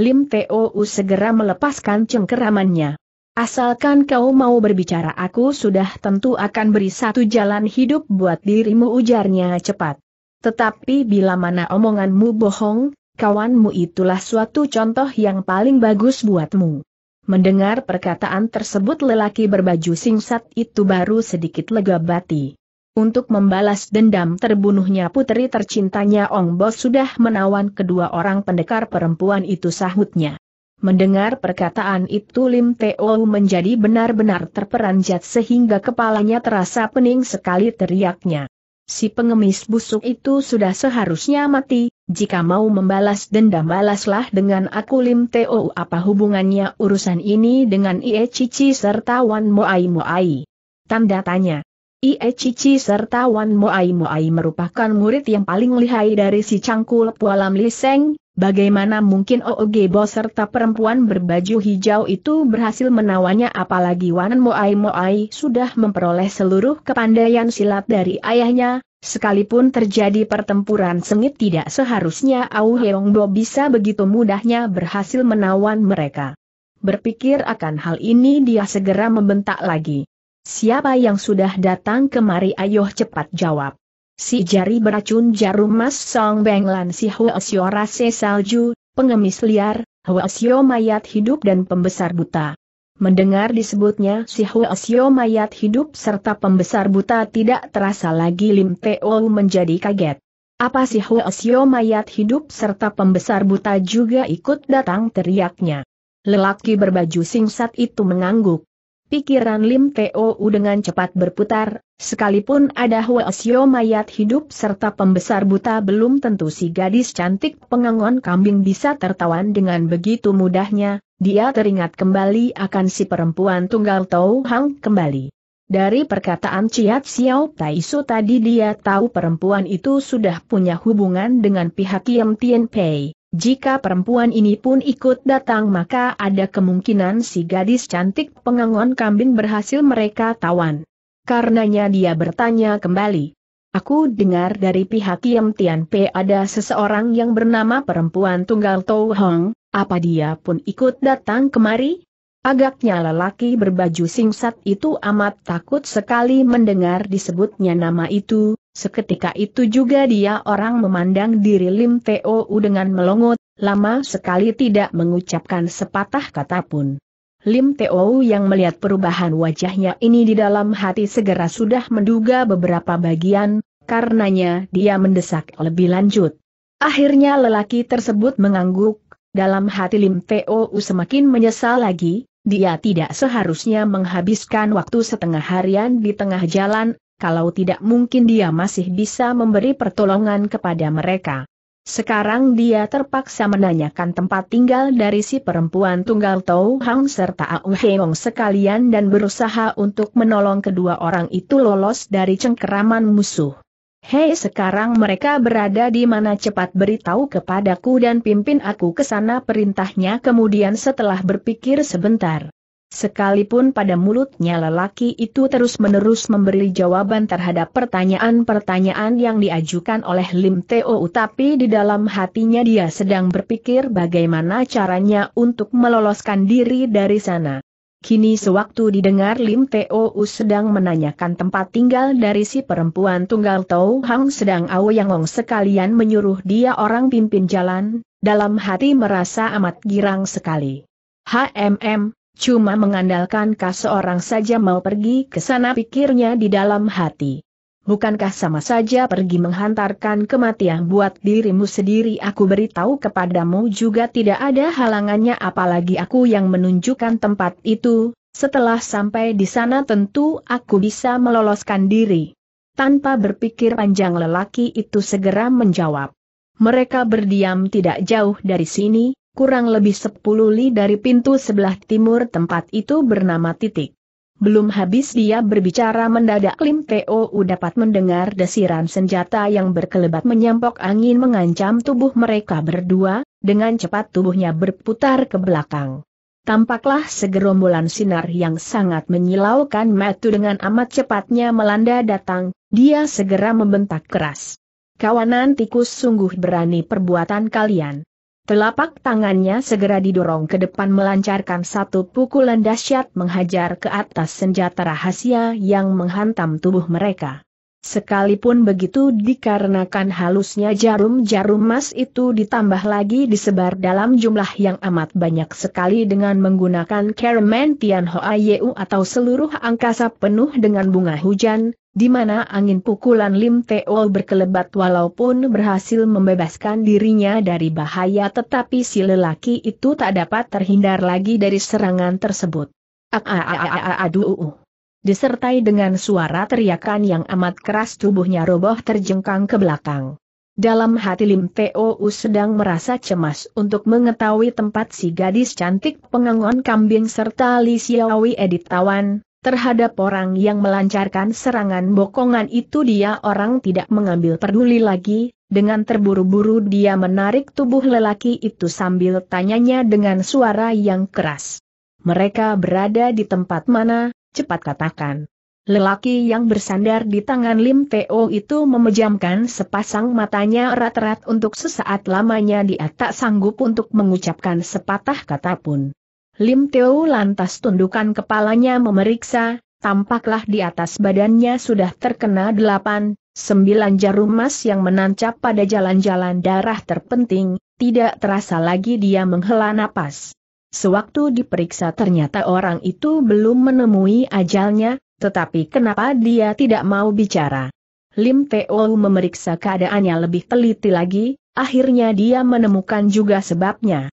Lim Teo U segera melepaskan cengkeramannya. Asalkan kau mau berbicara aku sudah tentu akan beri satu jalan hidup buat dirimu ujarnya cepat. Tetapi bila mana omonganmu bohong, kawanmu itulah suatu contoh yang paling bagus buatmu. Mendengar perkataan tersebut lelaki berbaju singset itu baru sedikit lega batin. Untuk membalas dendam terbunuhnya putri tercintanya Ong Bo sudah menawan kedua orang pendekar perempuan itu sahutnya. Mendengar perkataan itu Lim Teo menjadi benar-benar terperanjat sehingga kepalanya terasa pening sekali teriaknya. Si pengemis busuk itu sudah seharusnya mati, jika mau membalas dendam balaslah dengan aku Lim Teo apa hubungannya urusan ini dengan Ie Cici serta Wan Moai Moai. Tanda tanya. Ie Cici serta Wan Moai Moai merupakan murid yang paling lihai dari si cangkul Pualam Liseng, bagaimana mungkin OOG Bo serta perempuan berbaju hijau itu berhasil menawannya apalagi Wan Moai Moai sudah memperoleh seluruh kepandaian silat dari ayahnya, sekalipun terjadi pertempuran sengit tidak seharusnya Au Heong Bo bisa begitu mudahnya berhasil menawan mereka. Berpikir akan hal ini dia segera membentak lagi. Siapa yang sudah datang kemari ayo cepat jawab. Si jari beracun jarum mas Song Beng Lan si Huasyo Rase Salju, pengemis liar, Huasyo mayat hidup dan pembesar buta. Mendengar disebutnya si Huasyo mayat hidup serta pembesar buta tidak terasa lagi Lim Teo menjadi kaget. Apa si Huasyo mayat hidup serta pembesar buta juga ikut datang teriaknya. Lelaki berbaju singsat itu mengangguk. Pikiran Lim Teo dengan cepat berputar, sekalipun ada Huasyo mayat hidup serta pembesar buta belum tentu si gadis cantik pengangon kambing bisa tertawan dengan begitu mudahnya, dia teringat kembali akan si perempuan tunggal Tau Hang kembali. Dari perkataan Ciat Xiao Taisu tadi dia tahu perempuan itu sudah punya hubungan dengan pihak Yem Tien Pei. Jika perempuan ini pun ikut datang maka ada kemungkinan si gadis cantik pengangon kambing berhasil mereka tawan. Karenanya dia bertanya kembali. Aku dengar dari pihak Yem Tian P ada seseorang yang bernama perempuan tunggal Tou Hong, apa dia pun ikut datang kemari? Agaknya lelaki berbaju singsat itu amat takut sekali mendengar disebutnya nama itu, Seketika itu juga dia orang memandang diri Lim Teo dengan melongot, lama sekali tidak mengucapkan sepatah kata pun. Lim Teo yang melihat perubahan wajahnya ini di dalam hati segera sudah menduga beberapa bagian, karenanya dia mendesak lebih lanjut. Akhirnya lelaki tersebut mengangguk, dalam hati Lim Teo semakin menyesal lagi, dia tidak seharusnya menghabiskan waktu setengah harian di tengah jalan, kalau tidak mungkin dia masih bisa memberi pertolongan kepada mereka. Sekarang dia terpaksa menanyakan tempat tinggal dari si perempuan tunggal Tau Hang serta Au Heong sekalian dan berusaha untuk menolong kedua orang itu lolos dari cengkeraman musuh. Hei sekarang mereka berada di mana cepat beritahu kepadaku dan pimpin aku ke sana perintahnya kemudian setelah berpikir sebentar. Sekalipun pada mulutnya lelaki itu terus-menerus memberi jawaban terhadap pertanyaan-pertanyaan yang diajukan oleh Lim Teo tapi di dalam hatinya dia sedang berpikir bagaimana caranya untuk meloloskan diri dari sana. Kini sewaktu didengar Lim Teo sedang menanyakan tempat tinggal dari si perempuan tunggal Tau Hang sedang Aoyangong sekalian menyuruh dia orang pimpin jalan, dalam hati merasa amat girang sekali. HMM, Cuma mengandalkan kah seorang saja mau pergi ke sana pikirnya di dalam hati. Bukankah sama saja pergi menghantarkan kematian buat dirimu sendiri aku beritahu kepadamu juga tidak ada halangannya apalagi aku yang menunjukkan tempat itu, setelah sampai di sana tentu aku bisa meloloskan diri. Tanpa berpikir panjang lelaki itu segera menjawab. Mereka berdiam tidak jauh dari sini, kurang lebih sepuluh li dari pintu sebelah timur tempat itu bernama titik. Belum habis dia berbicara mendadak Lim Teo dapat mendengar desiran senjata yang berkelebat menyampok angin mengancam tubuh mereka berdua, dengan cepat tubuhnya berputar ke belakang. Tampaklah segerombolan sinar yang sangat menyilaukan matu dengan amat cepatnya melanda datang, dia segera membentak keras. Kawanan tikus sungguh berani perbuatan kalian. Telapak tangannya segera didorong ke depan melancarkan satu pukulan dahsyat menghajar ke atas senjata rahasia yang menghantam tubuh mereka. Sekalipun begitu dikarenakan halusnya jarum-jarum emas itu ditambah lagi disebar dalam jumlah yang amat banyak sekali dengan menggunakan Karaman Tian Hoa Yeu atau seluruh angkasa penuh dengan bunga hujan, di mana angin pukulan Lim Teo berkelebat walaupun berhasil membebaskan dirinya dari bahaya tetapi si lelaki itu tak dapat terhindar lagi dari serangan tersebut. Aduh. Disertai dengan suara teriakan yang amat keras tubuhnya roboh terjengkang ke belakang. Dalam hati Lim Teo sedang merasa cemas untuk mengetahui tempat si gadis cantik pengangon kambing serta Li Edit editawan, Terhadap orang yang melancarkan serangan bokongan itu dia orang tidak mengambil peduli lagi, dengan terburu-buru dia menarik tubuh lelaki itu sambil tanyanya dengan suara yang keras. Mereka berada di tempat mana, cepat katakan. Lelaki yang bersandar di tangan Lim Teo itu memejamkan sepasang matanya erat-erat untuk sesaat lamanya dia tak sanggup untuk mengucapkan sepatah kata pun. Lim Teo lantas tundukan kepalanya memeriksa, tampaklah di atas badannya sudah terkena delapan, sembilan jarum emas yang menancap pada jalan-jalan darah terpenting, tidak terasa lagi dia menghela napas. Sewaktu diperiksa ternyata orang itu belum menemui ajalnya, tetapi kenapa dia tidak mau bicara? Lim Teo memeriksa keadaannya lebih teliti lagi, akhirnya dia menemukan juga sebabnya.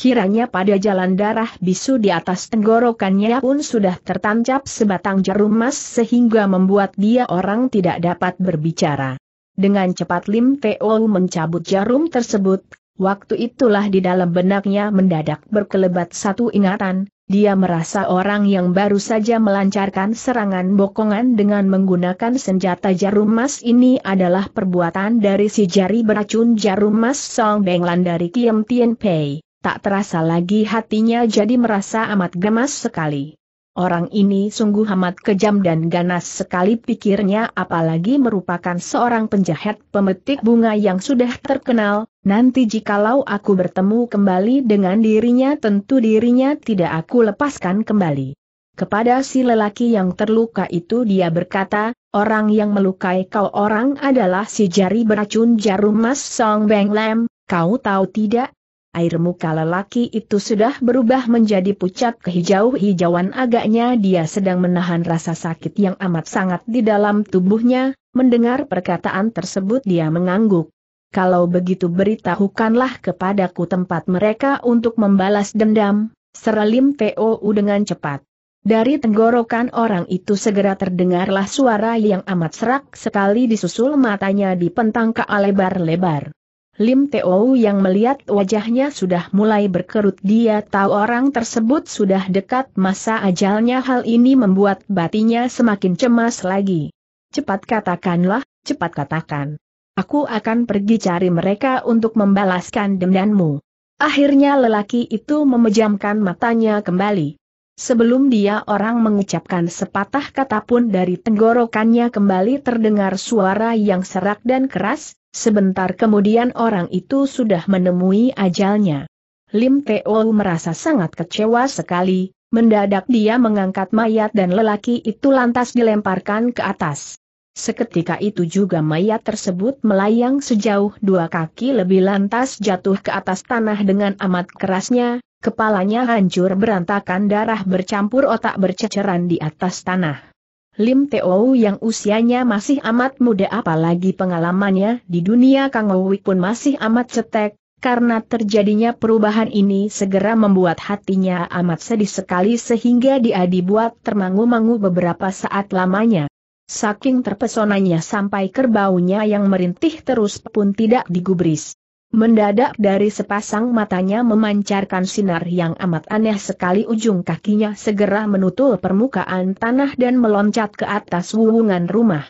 Kiranya pada jalan darah bisu di atas tenggorokannya pun sudah tertancap sebatang jarum emas sehingga membuat dia orang tidak dapat berbicara. Dengan cepat Lim Teo mencabut jarum tersebut, waktu itulah di dalam benaknya mendadak berkelebat satu ingatan, dia merasa orang yang baru saja melancarkan serangan bokongan dengan menggunakan senjata jarum emas ini adalah perbuatan dari si jari beracun jarum emas Song Benglan dari Kiem Tien Pei tak terasa lagi hatinya jadi merasa amat gemas sekali. Orang ini sungguh amat kejam dan ganas sekali pikirnya apalagi merupakan seorang penjahat pemetik bunga yang sudah terkenal, nanti jikalau aku bertemu kembali dengan dirinya tentu dirinya tidak aku lepaskan kembali. Kepada si lelaki yang terluka itu dia berkata, orang yang melukai kau orang adalah si jari beracun jarum mas Song Beng Lam, kau tahu tidak, Air muka lelaki itu sudah berubah menjadi pucat kehijau-hijauan agaknya dia sedang menahan rasa sakit yang amat sangat di dalam tubuhnya, mendengar perkataan tersebut dia mengangguk. Kalau begitu beritahukanlah kepadaku tempat mereka untuk membalas dendam, serelim TOU dengan cepat. Dari tenggorokan orang itu segera terdengarlah suara yang amat serak sekali disusul matanya dipentang ke lebar-lebar. Lim Teo yang melihat wajahnya sudah mulai berkerut dia tahu orang tersebut sudah dekat masa ajalnya hal ini membuat batinya semakin cemas lagi. Cepat katakanlah, cepat katakan. Aku akan pergi cari mereka untuk membalaskan dendammu. Akhirnya lelaki itu memejamkan matanya kembali. Sebelum dia orang mengucapkan sepatah kata pun dari tenggorokannya kembali terdengar suara yang serak dan keras, sebentar kemudian orang itu sudah menemui ajalnya. Lim Teo merasa sangat kecewa sekali, mendadak dia mengangkat mayat dan lelaki itu lantas dilemparkan ke atas. Seketika itu juga mayat tersebut melayang sejauh dua kaki lebih lantas jatuh ke atas tanah dengan amat kerasnya, Kepalanya hancur berantakan darah bercampur otak berceceran di atas tanah. Lim Teo yang usianya masih amat muda apalagi pengalamannya di dunia Kang Owi pun masih amat cetek, karena terjadinya perubahan ini segera membuat hatinya amat sedih sekali sehingga dia dibuat termangu-mangu beberapa saat lamanya. Saking terpesonanya sampai kerbaunya yang merintih terus pun tidak digubris. Mendadak dari sepasang matanya memancarkan sinar yang amat aneh sekali ujung kakinya segera menutul permukaan tanah dan meloncat ke atas wuwungan rumah.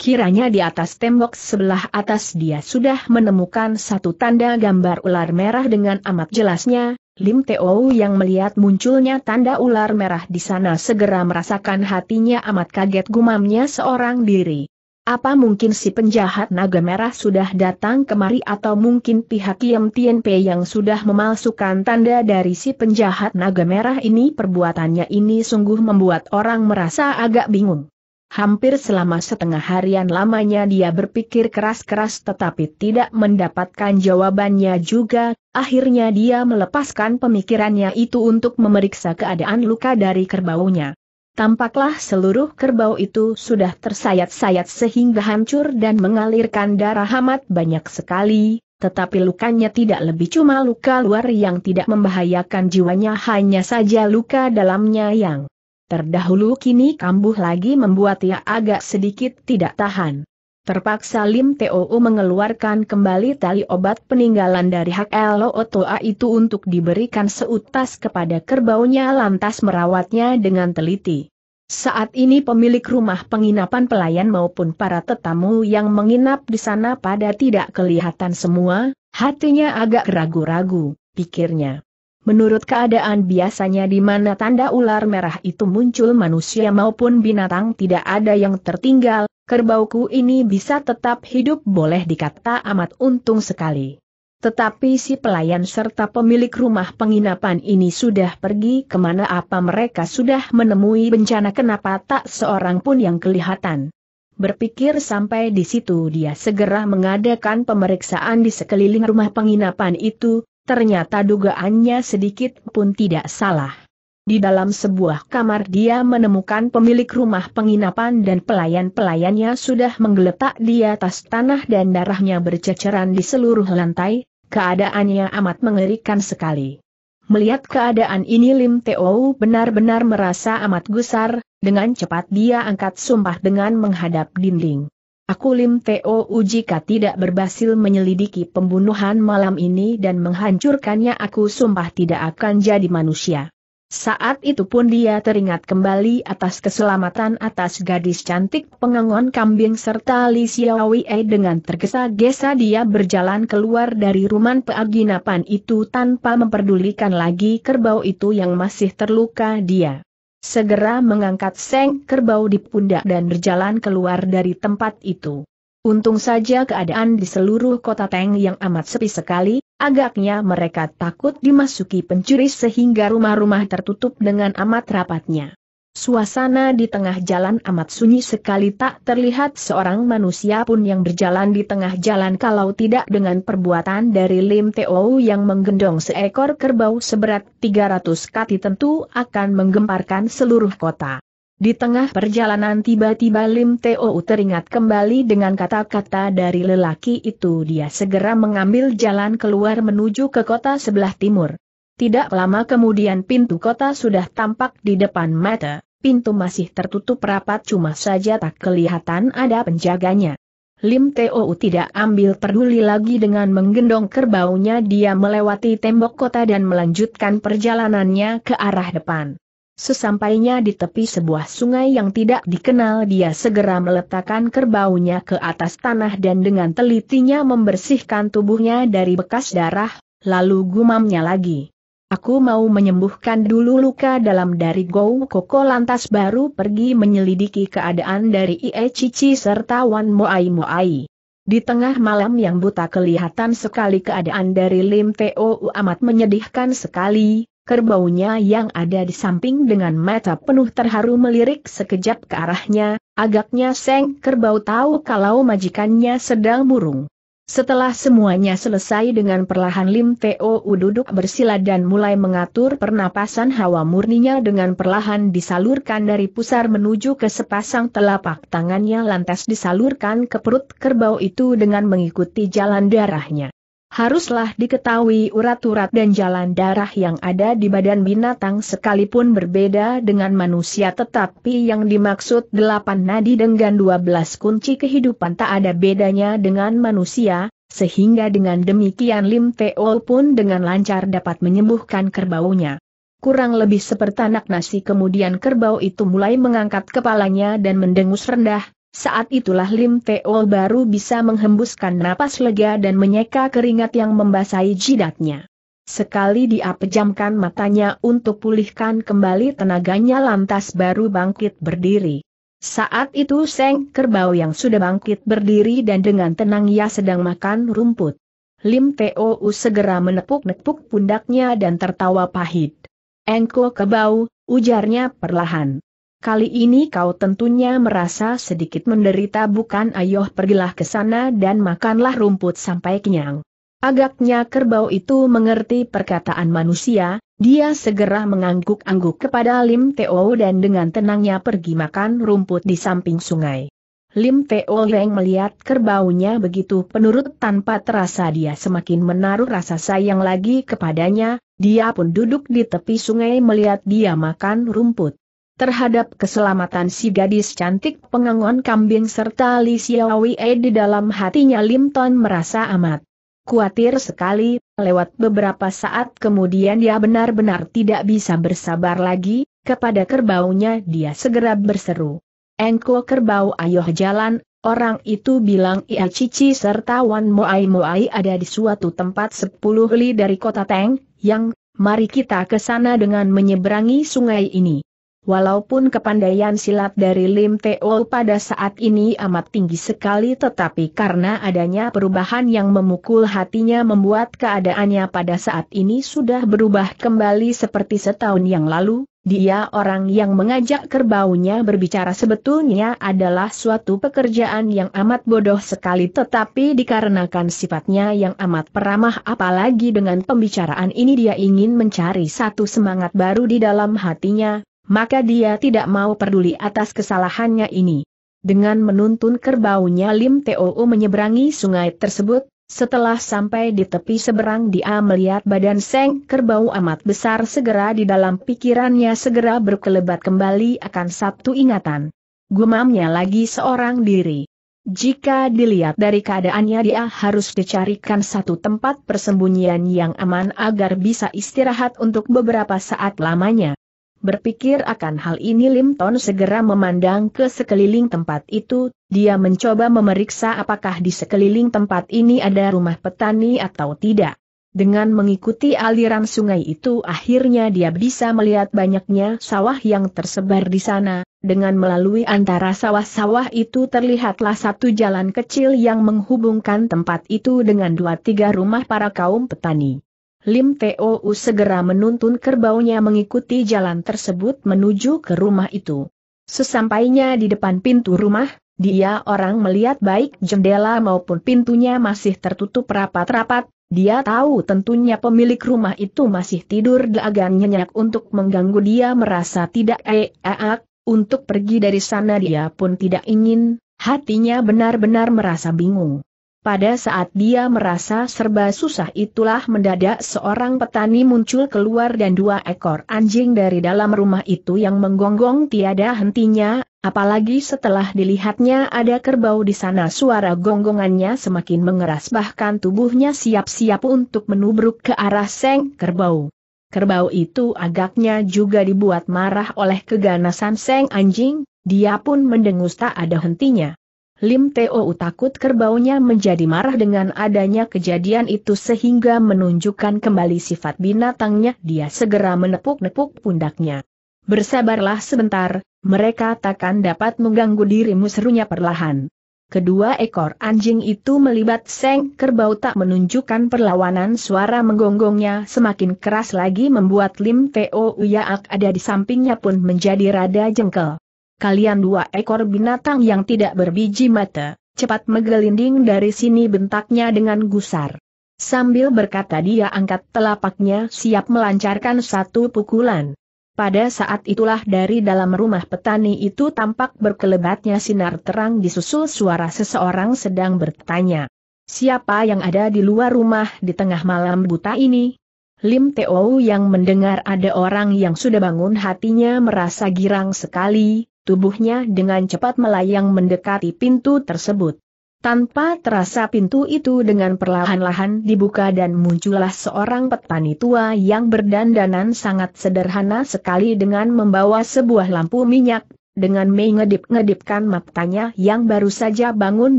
Kiranya di atas tembok sebelah atas dia sudah menemukan satu tanda gambar ular merah dengan amat jelasnya, Lim Teo yang melihat munculnya tanda ular merah di sana segera merasakan hatinya amat kaget gumamnya seorang diri. Apa mungkin si penjahat naga merah sudah datang kemari atau mungkin pihak Yem Tianpe yang sudah memalsukan tanda dari si penjahat naga merah ini perbuatannya ini sungguh membuat orang merasa agak bingung. Hampir selama setengah harian lamanya dia berpikir keras-keras tetapi tidak mendapatkan jawabannya juga, akhirnya dia melepaskan pemikirannya itu untuk memeriksa keadaan luka dari kerbaunya. Tampaklah seluruh kerbau itu sudah tersayat-sayat sehingga hancur dan mengalirkan darah amat banyak sekali, tetapi lukanya tidak lebih cuma luka luar yang tidak membahayakan jiwanya hanya saja luka dalamnya yang terdahulu kini kambuh lagi membuat ia agak sedikit tidak tahan. Terpaksa Lim Teo mengeluarkan kembali tali obat peninggalan dari hak Elo Otoa itu untuk diberikan seutas kepada kerbaunya lantas merawatnya dengan teliti. Saat ini pemilik rumah penginapan pelayan maupun para tetamu yang menginap di sana pada tidak kelihatan semua, hatinya agak ragu-ragu, pikirnya. Menurut keadaan biasanya di mana tanda ular merah itu muncul manusia maupun binatang tidak ada yang tertinggal, kerbauku ini bisa tetap hidup boleh dikata amat untung sekali. Tetapi si pelayan serta pemilik rumah penginapan ini sudah pergi kemana apa mereka sudah menemui bencana kenapa tak seorang pun yang kelihatan. Berpikir sampai di situ dia segera mengadakan pemeriksaan di sekeliling rumah penginapan itu, ternyata dugaannya sedikit pun tidak salah. Di dalam sebuah kamar dia menemukan pemilik rumah penginapan dan pelayan-pelayannya sudah menggeletak di atas tanah dan darahnya berceceran di seluruh lantai, keadaannya amat mengerikan sekali. Melihat keadaan ini Lim Teo benar-benar merasa amat gusar, dengan cepat dia angkat sumpah dengan menghadap dinding. Aku Lim Teo jika tidak berhasil menyelidiki pembunuhan malam ini dan menghancurkannya aku sumpah tidak akan jadi manusia. Saat itu pun dia teringat kembali atas keselamatan atas gadis cantik pengangon kambing serta Li Xiaowei dengan tergesa-gesa dia berjalan keluar dari rumah peaginapan itu tanpa memperdulikan lagi kerbau itu yang masih terluka dia. Segera mengangkat seng kerbau di pundak dan berjalan keluar dari tempat itu. Untung saja keadaan di seluruh kota Teng yang amat sepi sekali, Agaknya mereka takut dimasuki pencuri sehingga rumah-rumah tertutup dengan amat rapatnya. Suasana di tengah jalan amat sunyi sekali tak terlihat seorang manusia pun yang berjalan di tengah jalan kalau tidak dengan perbuatan dari Lim Teo yang menggendong seekor kerbau seberat 300 kati tentu akan menggemparkan seluruh kota. Di tengah perjalanan tiba-tiba Lim Teo teringat kembali dengan kata-kata dari lelaki itu dia segera mengambil jalan keluar menuju ke kota sebelah timur. Tidak lama kemudian pintu kota sudah tampak di depan mata, pintu masih tertutup rapat cuma saja tak kelihatan ada penjaganya. Lim Teo tidak ambil peduli lagi dengan menggendong kerbaunya dia melewati tembok kota dan melanjutkan perjalanannya ke arah depan. Sesampainya di tepi sebuah sungai yang tidak dikenal dia segera meletakkan kerbaunya ke atas tanah dan dengan telitinya membersihkan tubuhnya dari bekas darah, lalu gumamnya lagi. Aku mau menyembuhkan dulu luka dalam dari Gou Koko lantas baru pergi menyelidiki keadaan dari Ie Cici serta Wan Moai Moai. Di tengah malam yang buta kelihatan sekali keadaan dari Lim Teo amat menyedihkan sekali, Kerbaunya yang ada di samping dengan mata penuh terharu melirik sekejap ke arahnya, agaknya Seng Kerbau tahu kalau majikannya sedang murung. Setelah semuanya selesai dengan perlahan Lim Teo duduk bersila dan mulai mengatur pernapasan hawa murninya dengan perlahan disalurkan dari pusar menuju ke sepasang telapak tangannya lantas disalurkan ke perut kerbau itu dengan mengikuti jalan darahnya haruslah diketahui urat-urat dan jalan darah yang ada di badan binatang sekalipun berbeda dengan manusia tetapi yang dimaksud delapan nadi dengan dua belas kunci kehidupan tak ada bedanya dengan manusia, sehingga dengan demikian Lim Teo pun dengan lancar dapat menyembuhkan kerbaunya. Kurang lebih seperti anak nasi kemudian kerbau itu mulai mengangkat kepalanya dan mendengus rendah, saat itulah Lim Teo baru bisa menghembuskan napas lega dan menyeka keringat yang membasahi jidatnya. Sekali dia pejamkan matanya untuk pulihkan kembali tenaganya lantas baru bangkit berdiri. Saat itu Seng Kerbau yang sudah bangkit berdiri dan dengan tenang ia sedang makan rumput. Lim Teo segera menepuk-nepuk pundaknya dan tertawa pahit. Engko kebau, ujarnya perlahan. Kali ini kau tentunya merasa sedikit menderita bukan ayoh pergilah ke sana dan makanlah rumput sampai kenyang. Agaknya kerbau itu mengerti perkataan manusia, dia segera mengangguk-angguk kepada Lim Teo dan dengan tenangnya pergi makan rumput di samping sungai. Lim Teo Leng melihat kerbaunya begitu penurut tanpa terasa dia semakin menaruh rasa sayang lagi kepadanya, dia pun duduk di tepi sungai melihat dia makan rumput terhadap keselamatan si gadis cantik pengangon kambing serta Li Xiaowei di dalam hatinya Lim Ton merasa amat khawatir sekali, lewat beberapa saat kemudian dia benar-benar tidak bisa bersabar lagi, kepada kerbaunya dia segera berseru. Engko kerbau ayo jalan, orang itu bilang Ia Cici serta Wan Moai Moai ada di suatu tempat sepuluh li dari kota Teng, yang, mari kita ke sana dengan menyeberangi sungai ini. Walaupun kepandaian silat dari Lim Teo pada saat ini amat tinggi sekali tetapi karena adanya perubahan yang memukul hatinya membuat keadaannya pada saat ini sudah berubah kembali seperti setahun yang lalu, dia orang yang mengajak kerbaunya berbicara sebetulnya adalah suatu pekerjaan yang amat bodoh sekali tetapi dikarenakan sifatnya yang amat peramah apalagi dengan pembicaraan ini dia ingin mencari satu semangat baru di dalam hatinya, maka dia tidak mau peduli atas kesalahannya ini. Dengan menuntun kerbaunya Lim Teo menyeberangi sungai tersebut, setelah sampai di tepi seberang dia melihat badan Seng Kerbau amat besar segera di dalam pikirannya segera berkelebat kembali akan satu ingatan. Gumamnya lagi seorang diri. Jika dilihat dari keadaannya dia harus dicarikan satu tempat persembunyian yang aman agar bisa istirahat untuk beberapa saat lamanya. Berpikir akan hal ini Limton segera memandang ke sekeliling tempat itu, dia mencoba memeriksa apakah di sekeliling tempat ini ada rumah petani atau tidak. Dengan mengikuti aliran sungai itu akhirnya dia bisa melihat banyaknya sawah yang tersebar di sana, dengan melalui antara sawah-sawah itu terlihatlah satu jalan kecil yang menghubungkan tempat itu dengan dua tiga rumah para kaum petani. Lim Teo segera menuntun kerbaunya mengikuti jalan tersebut menuju ke rumah itu. Sesampainya di depan pintu rumah, dia orang melihat baik jendela maupun pintunya masih tertutup rapat-rapat, dia tahu tentunya pemilik rumah itu masih tidur agak nyenyak untuk mengganggu dia merasa tidak eak, untuk pergi dari sana dia pun tidak ingin, hatinya benar-benar merasa bingung. Pada saat dia merasa serba susah itulah mendadak seorang petani muncul keluar dan dua ekor anjing dari dalam rumah itu yang menggonggong tiada hentinya, apalagi setelah dilihatnya ada kerbau di sana suara gonggongannya semakin mengeras bahkan tubuhnya siap-siap untuk menubruk ke arah seng kerbau. Kerbau itu agaknya juga dibuat marah oleh keganasan seng anjing, dia pun mendengus tak ada hentinya. Lim Teo takut kerbaunya menjadi marah dengan adanya kejadian itu sehingga menunjukkan kembali sifat binatangnya dia segera menepuk-nepuk pundaknya. Bersabarlah sebentar, mereka takkan dapat mengganggu dirimu serunya perlahan. Kedua ekor anjing itu melibat seng kerbau tak menunjukkan perlawanan suara menggonggongnya semakin keras lagi membuat Lim Teo yang ada di sampingnya pun menjadi rada jengkel kalian dua ekor binatang yang tidak berbiji mata, cepat menggelinding dari sini bentaknya dengan gusar. Sambil berkata dia angkat telapaknya siap melancarkan satu pukulan. Pada saat itulah dari dalam rumah petani itu tampak berkelebatnya sinar terang disusul suara seseorang sedang bertanya. Siapa yang ada di luar rumah di tengah malam buta ini? Lim Teo yang mendengar ada orang yang sudah bangun hatinya merasa girang sekali, tubuhnya dengan cepat melayang mendekati pintu tersebut. Tanpa terasa pintu itu dengan perlahan-lahan dibuka dan muncullah seorang petani tua yang berdandanan sangat sederhana sekali dengan membawa sebuah lampu minyak, dengan mengedip-ngedipkan matanya yang baru saja bangun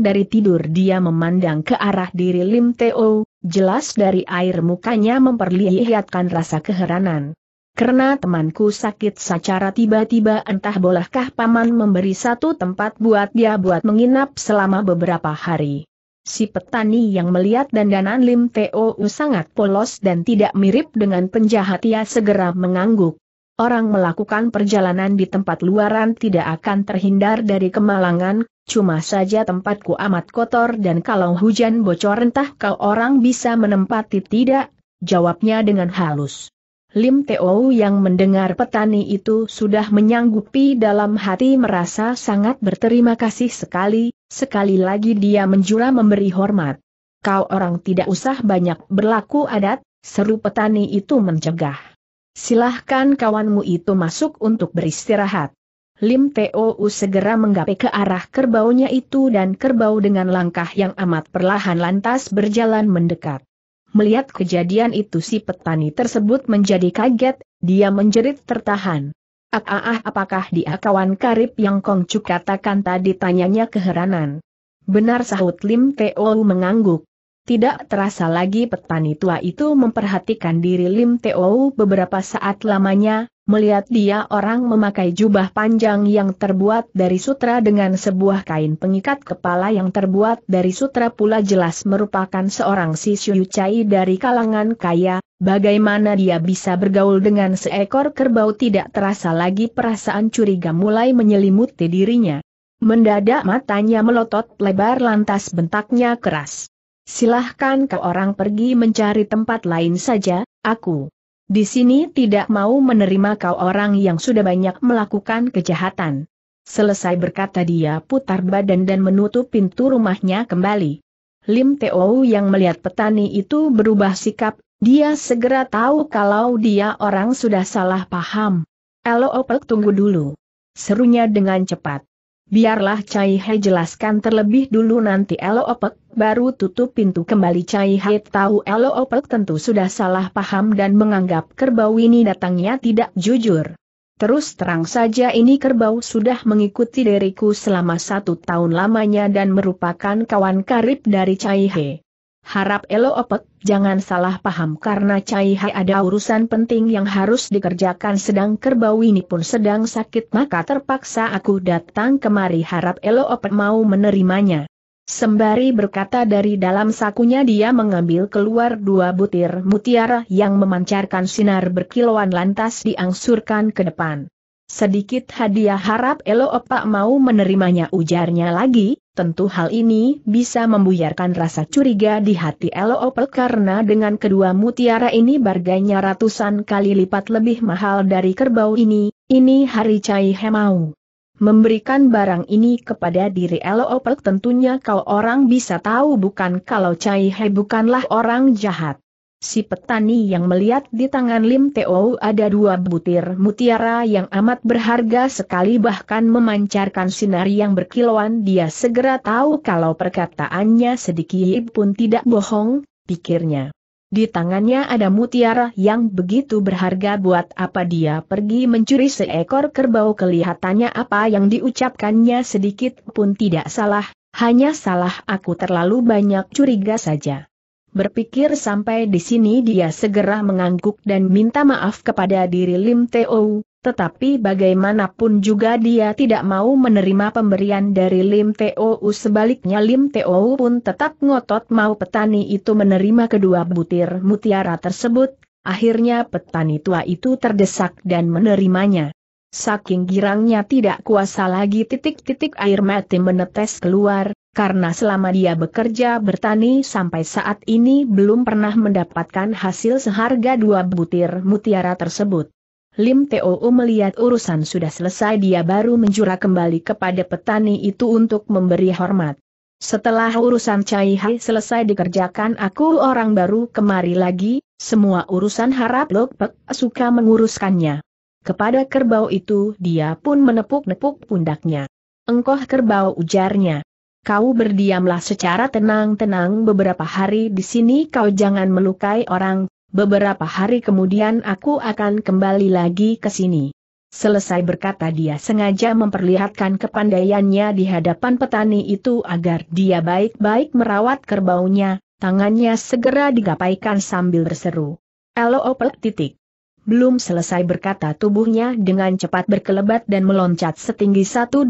dari tidur dia memandang ke arah diri Lim Teo, jelas dari air mukanya memperlihatkan rasa keheranan. Karena temanku sakit secara tiba-tiba entah bolehkah paman memberi satu tempat buat dia buat menginap selama beberapa hari. Si petani yang melihat dandanan Lim Teo sangat polos dan tidak mirip dengan penjahat ia segera mengangguk. Orang melakukan perjalanan di tempat luaran tidak akan terhindar dari kemalangan, cuma saja tempatku amat kotor dan kalau hujan bocor entah kau orang bisa menempati tidak, jawabnya dengan halus. Lim Teo yang mendengar petani itu sudah menyanggupi dalam hati merasa sangat berterima kasih sekali, sekali lagi dia menjura memberi hormat. Kau orang tidak usah banyak berlaku adat, seru petani itu mencegah. Silahkan kawanmu itu masuk untuk beristirahat. Lim Teo segera menggapai ke arah kerbaunya itu dan kerbau dengan langkah yang amat perlahan lantas berjalan mendekat. Melihat kejadian itu si petani tersebut menjadi kaget, dia menjerit tertahan. Ah, ah, ah apakah dia kawan karib yang Kongcu katakan tadi tanyanya keheranan. Benar sahut Lim Teo mengangguk. Tidak terasa lagi petani tua itu memperhatikan diri Lim Teo beberapa saat lamanya, melihat dia orang memakai jubah panjang yang terbuat dari sutra dengan sebuah kain pengikat kepala yang terbuat dari sutra pula jelas merupakan seorang Si Sisyu Cai dari kalangan kaya, Bagaimana dia bisa bergaul dengan seekor kerbau tidak terasa lagi perasaan curiga mulai menyelimuti dirinya. Mendadak matanya melotot lebar lantas bentaknya keras. Silahkan kau orang pergi mencari tempat lain saja, aku di sini tidak mau menerima kau orang yang sudah banyak melakukan kejahatan. Selesai berkata dia putar badan dan menutup pintu rumahnya kembali. Lim Teo yang melihat petani itu berubah sikap, dia segera tahu kalau dia orang sudah salah paham. Elo Opek tunggu dulu. Serunya dengan cepat. Biarlah Cai He jelaskan terlebih dulu nanti Elo Opek, baru tutup pintu kembali Cai He tahu Elo Opek tentu sudah salah paham dan menganggap kerbau ini datangnya tidak jujur. Terus terang saja ini kerbau sudah mengikuti diriku selama satu tahun lamanya dan merupakan kawan karib dari Cai He. Harap Elo Opek, jangan salah paham karena Cai Hai ada urusan penting yang harus dikerjakan sedang kerbau ini pun sedang sakit maka terpaksa aku datang kemari harap Elo Opek mau menerimanya. Sembari berkata dari dalam sakunya dia mengambil keluar dua butir mutiara yang memancarkan sinar berkilauan lantas diangsurkan ke depan. Sedikit hadiah harap Elo opak mau menerimanya ujarnya lagi, Tentu hal ini bisa membuyarkan rasa curiga di hati Elo Opel karena dengan kedua mutiara ini barganya ratusan kali lipat lebih mahal dari kerbau ini, ini hari Cai Hemau. Memberikan barang ini kepada diri Elo Opel tentunya kau orang bisa tahu bukan kalau Cai He bukanlah orang jahat. Si petani yang melihat di tangan Lim Teo ada dua butir mutiara yang amat berharga sekali bahkan memancarkan sinar yang berkilauan dia segera tahu kalau perkataannya sedikit pun tidak bohong, pikirnya. Di tangannya ada mutiara yang begitu berharga buat apa dia pergi mencuri seekor kerbau kelihatannya apa yang diucapkannya sedikit pun tidak salah, hanya salah aku terlalu banyak curiga saja. Berpikir sampai di sini dia segera mengangguk dan minta maaf kepada diri Lim Teo, tetapi bagaimanapun juga dia tidak mau menerima pemberian dari Lim Teo sebaliknya Lim Teo pun tetap ngotot mau petani itu menerima kedua butir mutiara tersebut, akhirnya petani tua itu terdesak dan menerimanya. Saking girangnya tidak kuasa lagi titik-titik air mati menetes keluar, karena selama dia bekerja bertani sampai saat ini belum pernah mendapatkan hasil seharga dua butir mutiara tersebut. Lim Teo melihat urusan sudah selesai dia baru menjura kembali kepada petani itu untuk memberi hormat. Setelah urusan Cai Hai selesai dikerjakan aku orang baru kemari lagi, semua urusan harap Lokpek suka menguruskannya. Kepada kerbau itu dia pun menepuk-nepuk pundaknya. Engkoh kerbau ujarnya kau berdiamlah secara tenang-tenang beberapa hari di sini kau jangan melukai orang, beberapa hari kemudian aku akan kembali lagi ke sini. Selesai berkata dia sengaja memperlihatkan kepandaiannya di hadapan petani itu agar dia baik-baik merawat kerbaunya, tangannya segera digapaikan sambil berseru. Elo opel titik. Belum selesai berkata tubuhnya dengan cepat berkelebat dan meloncat setinggi 120